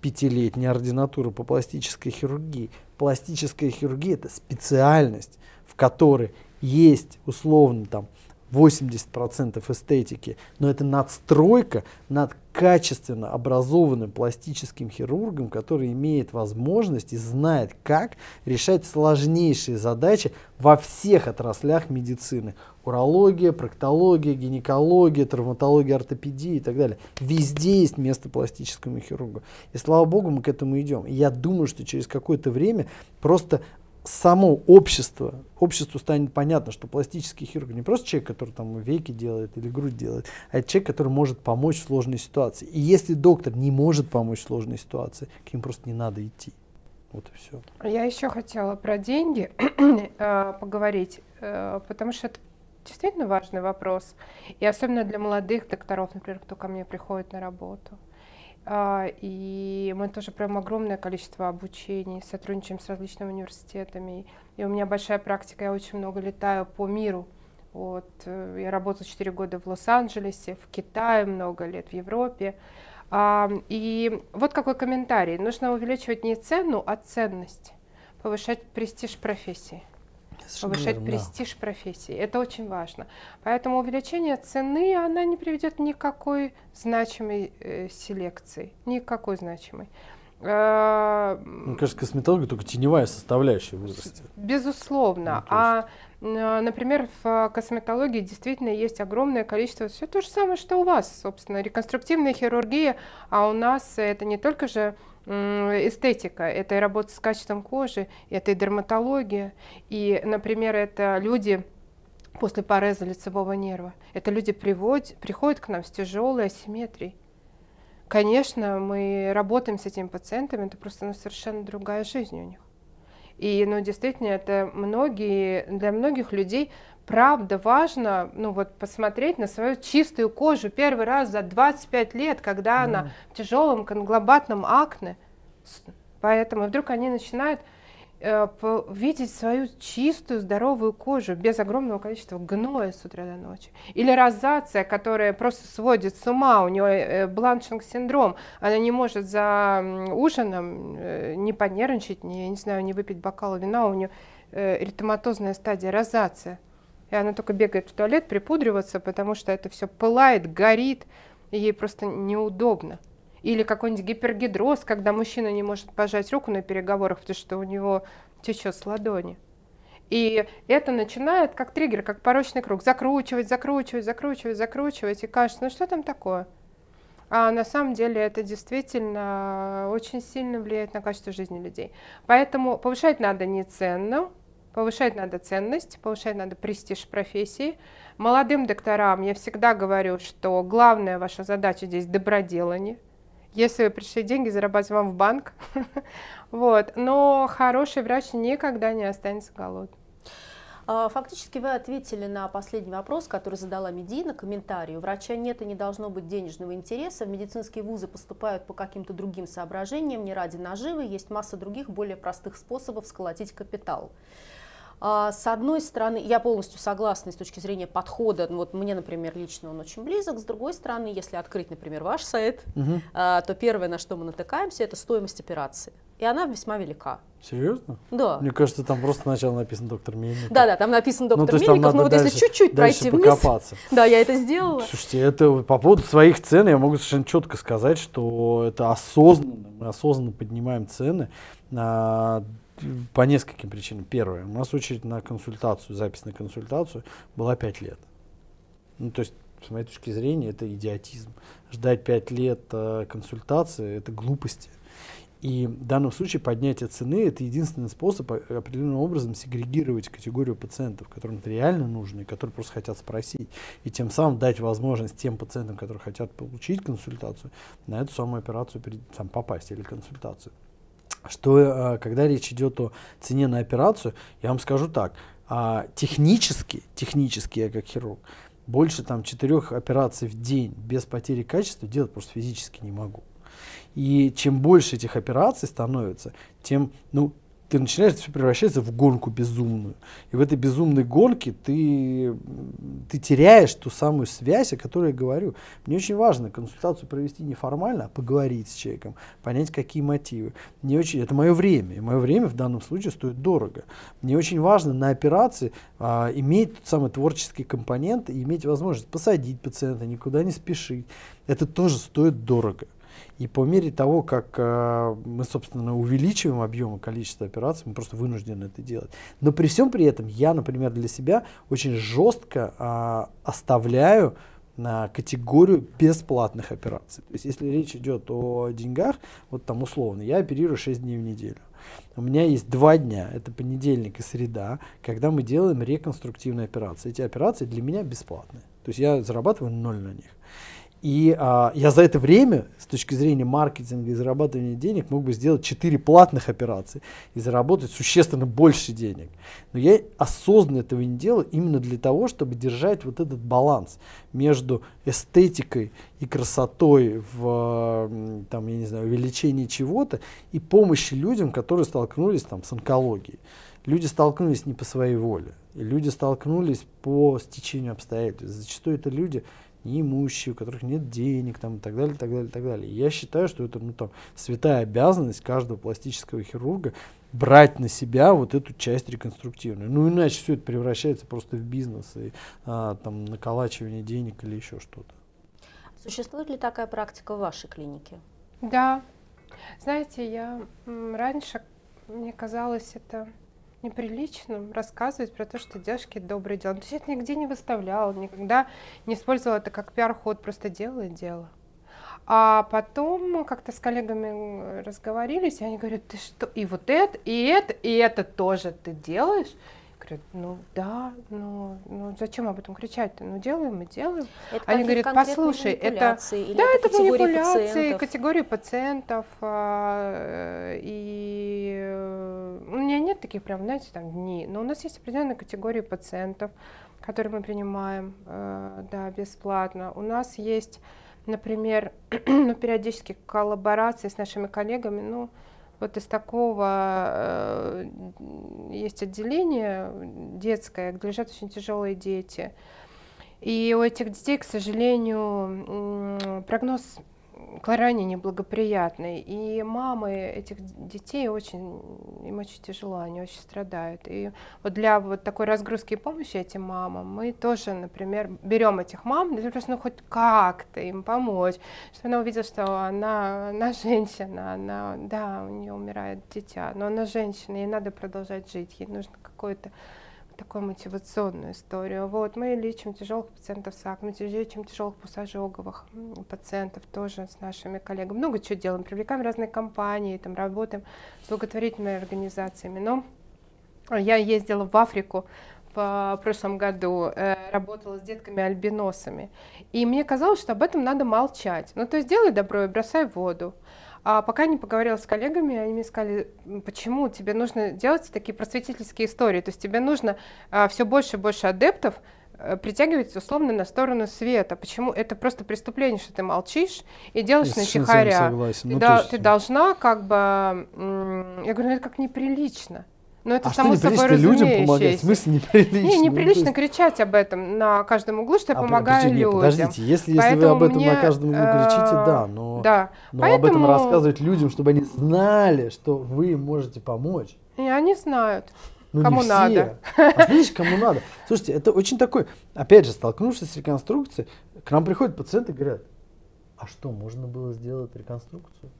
пятилетняя ординатура по пластической хирургии. Пластическая хирургия – это специальность которой есть условно там 80% эстетики, но это надстройка над качественно образованным пластическим хирургом, который имеет возможность и знает, как решать сложнейшие задачи во всех отраслях медицины. Урология, проктология, гинекология, травматология, ортопедия и так далее. Везде есть место пластическому хирургу. И слава богу, мы к этому идем. И я думаю, что через какое-то время просто само общество, обществу станет понятно, что пластический хирург не просто человек, который там веки делает или грудь делает, а это человек, который может помочь в сложной ситуации. И если доктор не может помочь в сложной ситуации, к ним просто не надо идти. Вот и все. Я еще хотела про деньги э, поговорить, э, потому что это действительно важный вопрос. И особенно для молодых докторов, например, кто ко мне приходит на работу. А, и мы тоже прям огромное количество обучений, сотрудничаем с различными университетами. И у меня большая практика, я очень много летаю по миру. Вот, э, я работала 4 года в Лос-Анджелесе, в Китае много лет, в Европе. А, и вот какой комментарий. Нужно увеличивать не цену, а ценность, повышать престиж профессии повышать престиж профессии. Это очень важно. Поэтому увеличение цены, она не приведет никакой значимой э, селекции. Никакой значимой. Э, Мне кажется, косметология только теневая составляющая вырастет. Безусловно. Ну, а, а, например, в а, косметологии действительно есть огромное количество, все то же самое, что у вас, собственно, реконструктивная хирургия, а у нас это не только же эстетика, это и работа с качеством кожи, это и дерматология, и, например, это люди после пореза лицевого нерва. Это люди приводят, приходят к нам с тяжелой асимметрией. Конечно, мы работаем с этими пациентами, это просто ну, совершенно другая жизнь у них. И ну, действительно, это многие, для многих людей правда важно ну, вот, посмотреть на свою чистую кожу первый раз за 25 лет, когда mm. она в тяжелом конглобатном акне. Поэтому вдруг они начинают э, видеть свою чистую, здоровую кожу без огромного количества гноя с утра до ночи. Или розация, которая просто сводит с ума, у нее э, э бланшинг-синдром, она не может за ужином э, не понервничать, не, не знаю, не выпить бокал вина, у нее эритематозная стадия розация. И она только бегает в туалет припудриваться, потому что это все пылает, горит, и ей просто неудобно. Или какой-нибудь гипергидроз, когда мужчина не может пожать руку на переговорах, потому что у него течет с ладони. И это начинает как триггер, как порочный круг, закручивать, закручивать, закручивать, закручивать, и кажется, ну что там такое? А на самом деле это действительно очень сильно влияет на качество жизни людей. Поэтому повышать надо не цену, Повышать надо ценность, повышать надо престиж профессии. Молодым докторам я всегда говорю, что главная ваша задача здесь доброделание. Если вы пришли деньги, зарабатывать вам в банк. вот. Но хороший врач никогда не останется голодным. А, фактически вы ответили на последний вопрос, который задала Медина, комментарий. У врача нет и не должно быть денежного интереса. В медицинские вузы поступают по каким-то другим соображениям, не ради наживы. Есть масса других, более простых способов сколотить капитал. А, с одной стороны, я полностью согласна с точки зрения подхода, ну, вот мне, например, лично он очень близок, с другой стороны, если открыть, например, ваш сайт, угу. то первое, на что мы натыкаемся, это стоимость операции. И она весьма велика. Серьезно? Да. Мне кажется, там просто сначала написано доктор Мельников. Да, да, там написано доктор ну, Мельников, но ну, вот дальше, если чуть-чуть пройти покопаться. вниз. Да, я это сделала. Слушайте, это по поводу своих цен я могу совершенно четко сказать, что это осознанно, мы осознанно поднимаем цены. А, по нескольким причинам. Первое, у нас очередь на консультацию, запись на консультацию была 5 лет. Ну, то есть, с моей точки зрения, это идиотизм. Ждать 5 лет э, консультации – это глупости. И в данном случае поднятие цены – это единственный способ э, определенным образом сегрегировать категорию пациентов, которым это реально нужно и которые просто хотят спросить. И тем самым дать возможность тем пациентам, которые хотят получить консультацию, на эту самую операцию там, попасть или консультацию. А что а, когда речь идет о цене на операцию, я вам скажу так, а, технически, технически я как хирург, больше там четырех операций в день без потери качества делать просто физически не могу. И чем больше этих операций становится, тем, ну, ты начинаешь это все превращаться в гонку безумную. И в этой безумной гонке ты, ты теряешь ту самую связь, о которой я говорю. Мне очень важно консультацию провести не формально, а поговорить с человеком, понять, какие мотивы. Мне очень, это мое время, и мое время в данном случае стоит дорого. Мне очень важно на операции а, иметь тот самый творческий компонент и иметь возможность посадить пациента, никуда не спешить. Это тоже стоит дорого. И по мере того, как э, мы, собственно, увеличиваем объем и количество операций, мы просто вынуждены это делать. Но при всем при этом я, например, для себя очень жестко а, оставляю на категорию бесплатных операций. То есть, если речь идет о деньгах, вот там условно, я оперирую 6 дней в неделю. У меня есть два дня, это понедельник и среда, когда мы делаем реконструктивные операции. Эти операции для меня бесплатные. То есть я зарабатываю ноль на них. И а, я за это время, с точки зрения маркетинга и зарабатывания денег, мог бы сделать 4 платных операции и заработать существенно больше денег. Но я осознанно этого не делал именно для того, чтобы держать вот этот баланс между эстетикой и красотой в там, я не знаю, увеличении чего-то и помощи людям, которые столкнулись там, с онкологией. Люди столкнулись не по своей воле. Люди столкнулись по стечению обстоятельств. Зачастую это люди, неимущие, у которых нет денег, там, и так далее, и так далее, и так далее. И я считаю, что это, ну, там, святая обязанность каждого пластического хирурга брать на себя вот эту часть реконструктивную. Ну, иначе все это превращается просто в бизнес и а, там наколачивание денег или еще что-то. Существует ли такая практика в вашей клинике? Да. Знаете, я раньше, мне казалось, это неприлично рассказывать про то, что делаешь добрые дела. То есть это нигде не выставляла, никогда не использовала это как пиар-ход, просто делала и делала. А потом мы как-то с коллегами э, разговорились, и они говорят, ты что, и вот это, и это, и это тоже ты делаешь? говорят, ну да, но, ну зачем об этом кричать-то? Ну делаем и делаем. Это Они говорят, послушай, это, да, это манипуляции, пациентов? категории пациентов. А, э, и э, у меня нет таких прям, знаете, там дней, но у нас есть определенная категория пациентов, которые мы принимаем, э, да, бесплатно. У нас есть, например, ну, периодически коллаборации с нашими коллегами, ну, вот из такого э, есть отделение детское, где лежат очень тяжелые дети. И у этих детей, к сожалению, прогноз крайне неблагоприятный, И мамы этих детей очень, им очень тяжело, они очень страдают. И вот для вот такой разгрузки и помощи этим мамам мы тоже, например, берем этих мам, для ну, просто ну хоть как-то им помочь, чтобы она увидела, что она, она женщина, она, да, у нее умирает дитя, но она женщина, ей надо продолжать жить, ей нужно какое-то такую мотивационную историю. Вот, мы лечим тяжелых пациентов с акне, лечим тяжелых пассажоговых пациентов тоже с нашими коллегами. Много чего делаем, привлекаем разные компании, там работаем с благотворительными организациями. Но я ездила в Африку в э, прошлом году э, работала с детками-альбиносами. И мне казалось, что об этом надо молчать. Ну, то есть делай добро и бросай воду. А пока не поговорила с коллегами, они мне сказали, почему тебе нужно делать такие просветительские истории, то есть тебе нужно а, все больше и больше адептов, э, притягивать условно на сторону света. Почему? Это просто преступление, что ты молчишь и делаешь на чихаря. Ты, ну, да, есть... ты должна как бы... Я говорю, ну это как неприлично. Но ну, это а само что собой людям помогать? В смысле неприлично? Не, неприлично ну, кричать об этом на каждом углу, что я а, помогаю подожди, людям. Нет, подождите, если, Поэтому если вы об этом мне, на каждом углу кричите, э, да, но, да. но Поэтому... об этом рассказывать людям, чтобы они знали, что вы можете помочь. И они знают. Ну, кому не надо. Все. А знаешь, кому надо. Слушайте, это очень такой, опять же, столкнувшись с реконструкцией, к нам приходят пациенты и говорят, а что, можно было сделать реконструкцию?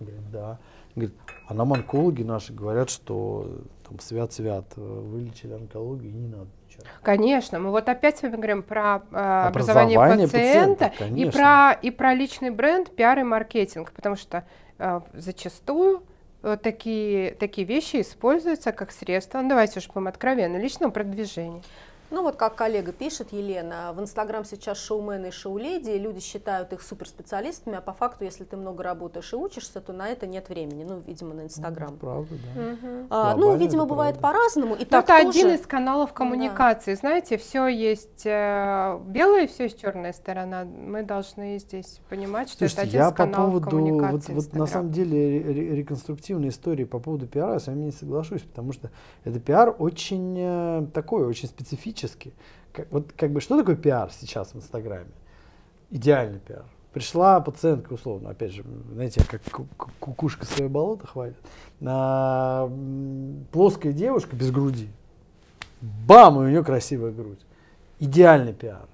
Я да. Говорит, а нам онкологи наши говорят, что там свят-свят, э, вылечили онкологию и не надо ничего. Конечно, мы вот опять с вами говорим про э, образование, образование пациента, пациента и, про, и про личный бренд, пиар и маркетинг, потому что э, зачастую э, такие, такие вещи используются как средство, ну давайте уж будем откровенно, личного продвижения. Ну вот как коллега пишет, Елена, в Инстаграм сейчас шоумены и шоуледи, и люди считают их суперспециалистами, а по факту, если ты много работаешь и учишься, то на это нет времени. Ну, видимо, на Инстаграм. Ну, правда, да. Угу. А, ну, видимо, бывает по-разному. Ну, это тоже... один из каналов коммуникации. Да. Знаете, все есть э, белая, все есть черная сторона. Мы должны здесь понимать, что Слушайте, это один я из каналов по поводу, коммуникации. Вот, вот на самом деле реконструктивной истории по поводу пиара, я с вами не соглашусь, потому что это пиар очень э, такой, очень специфический фактически, как, вот как бы что такое пиар сейчас в Инстаграме? Идеальный пиар. Пришла пациентка, условно, опять же, знаете, как кукушка свое болото хватит. А, плоская девушка без груди. Бам, и у нее красивая грудь. Идеальный пиар.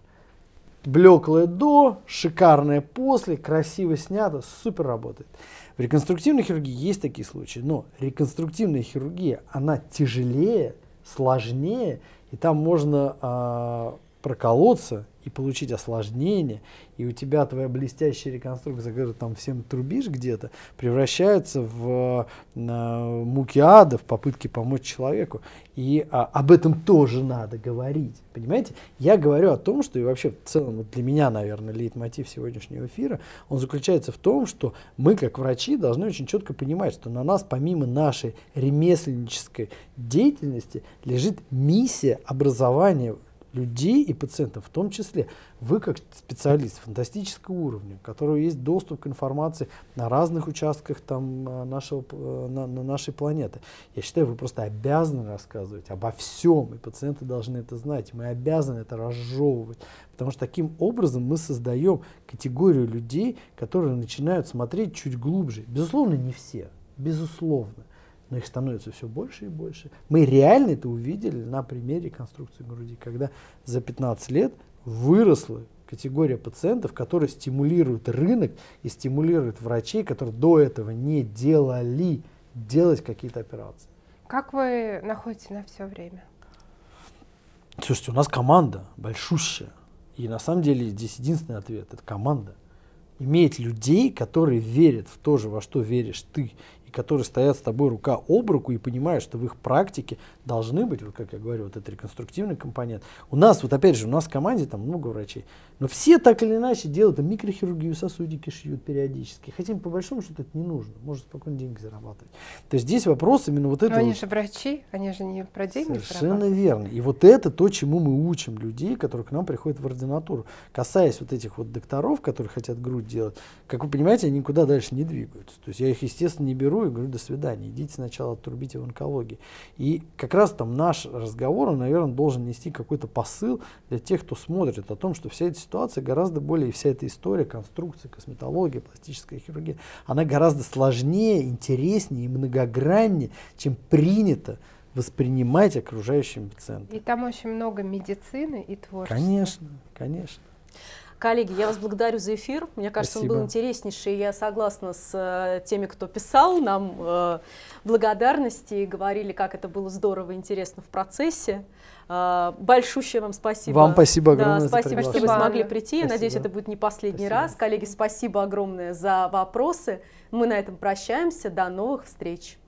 Блеклое до, шикарное после, красиво снято, супер работает. В реконструктивной хирургии есть такие случаи, но реконструктивная хирургия, она тяжелее, сложнее и там можно а, проколоться и получить осложнение, и у тебя твоя блестящая реконструкция, которую там всем трубишь где-то, превращается в э, муки ада, в попытке помочь человеку. И а, об этом тоже надо говорить. Понимаете? Я говорю о том, что и вообще в целом вот для меня, наверное, лейтмотив сегодняшнего эфира, он заключается в том, что мы, как врачи, должны очень четко понимать, что на нас, помимо нашей ремесленнической деятельности, лежит миссия образования людей и пациентов в том числе. Вы как специалист фантастического уровня, у которого есть доступ к информации на разных участках там, э, нашего, э, на, на нашей планеты. Я считаю, вы просто обязаны рассказывать обо всем, и пациенты должны это знать. Мы обязаны это разжевывать, потому что таким образом мы создаем категорию людей, которые начинают смотреть чуть глубже. Безусловно, не все, безусловно но их становится все больше и больше. Мы реально это увидели на примере конструкции груди, когда за 15 лет выросла категория пациентов, которые стимулируют рынок и стимулируют врачей, которые до этого не делали делать какие-то операции. Как вы находите на все время? Слушайте, у нас команда большущая. И на самом деле здесь единственный ответ – это команда. Иметь людей, которые верят в то же, во что веришь ты, и которые стоят с тобой рука об руку и понимают, что в их практике должны быть, вот как я говорю, вот этот реконструктивный компонент. У нас, вот опять же, у нас в команде там много врачей, но все так или иначе делают там, микрохирургию, сосудики шьют периодически. Хотим по большому счету это не нужно, можно спокойно деньги зарабатывать. То есть здесь вопрос именно вот это. Но они же врачи, они же не про деньги Совершенно верно. И вот это то, чему мы учим людей, которые к нам приходят в ординатуру. Касаясь вот этих вот докторов, которые хотят грудь делать, как вы понимаете, они никуда дальше не двигаются. То есть я их, естественно, не беру и говорю, до свидания, идите сначала отрубите в онкологии. И как раз там наш разговор, он, наверное, должен нести какой-то посыл для тех, кто смотрит о том, что вся эта ситуация гораздо более, и вся эта история, конструкция, косметология, пластическая хирургия, она гораздо сложнее, интереснее и многограннее, чем принято воспринимать окружающим пациентам. И там очень много медицины и творчества. Конечно, конечно. Коллеги, я вас благодарю за эфир. Мне кажется, Спасибо. он был интереснейший. Я согласна с э, теми, кто писал нам э, благодарности и говорили, как это было здорово и интересно в процессе. Э, большущее вам спасибо. Вам спасибо огромное. Да, спасибо, что вы смогли прийти. Спасибо. надеюсь, это будет не последний спасибо. раз. Коллеги, спасибо огромное за вопросы. Мы на этом прощаемся. До новых встреч.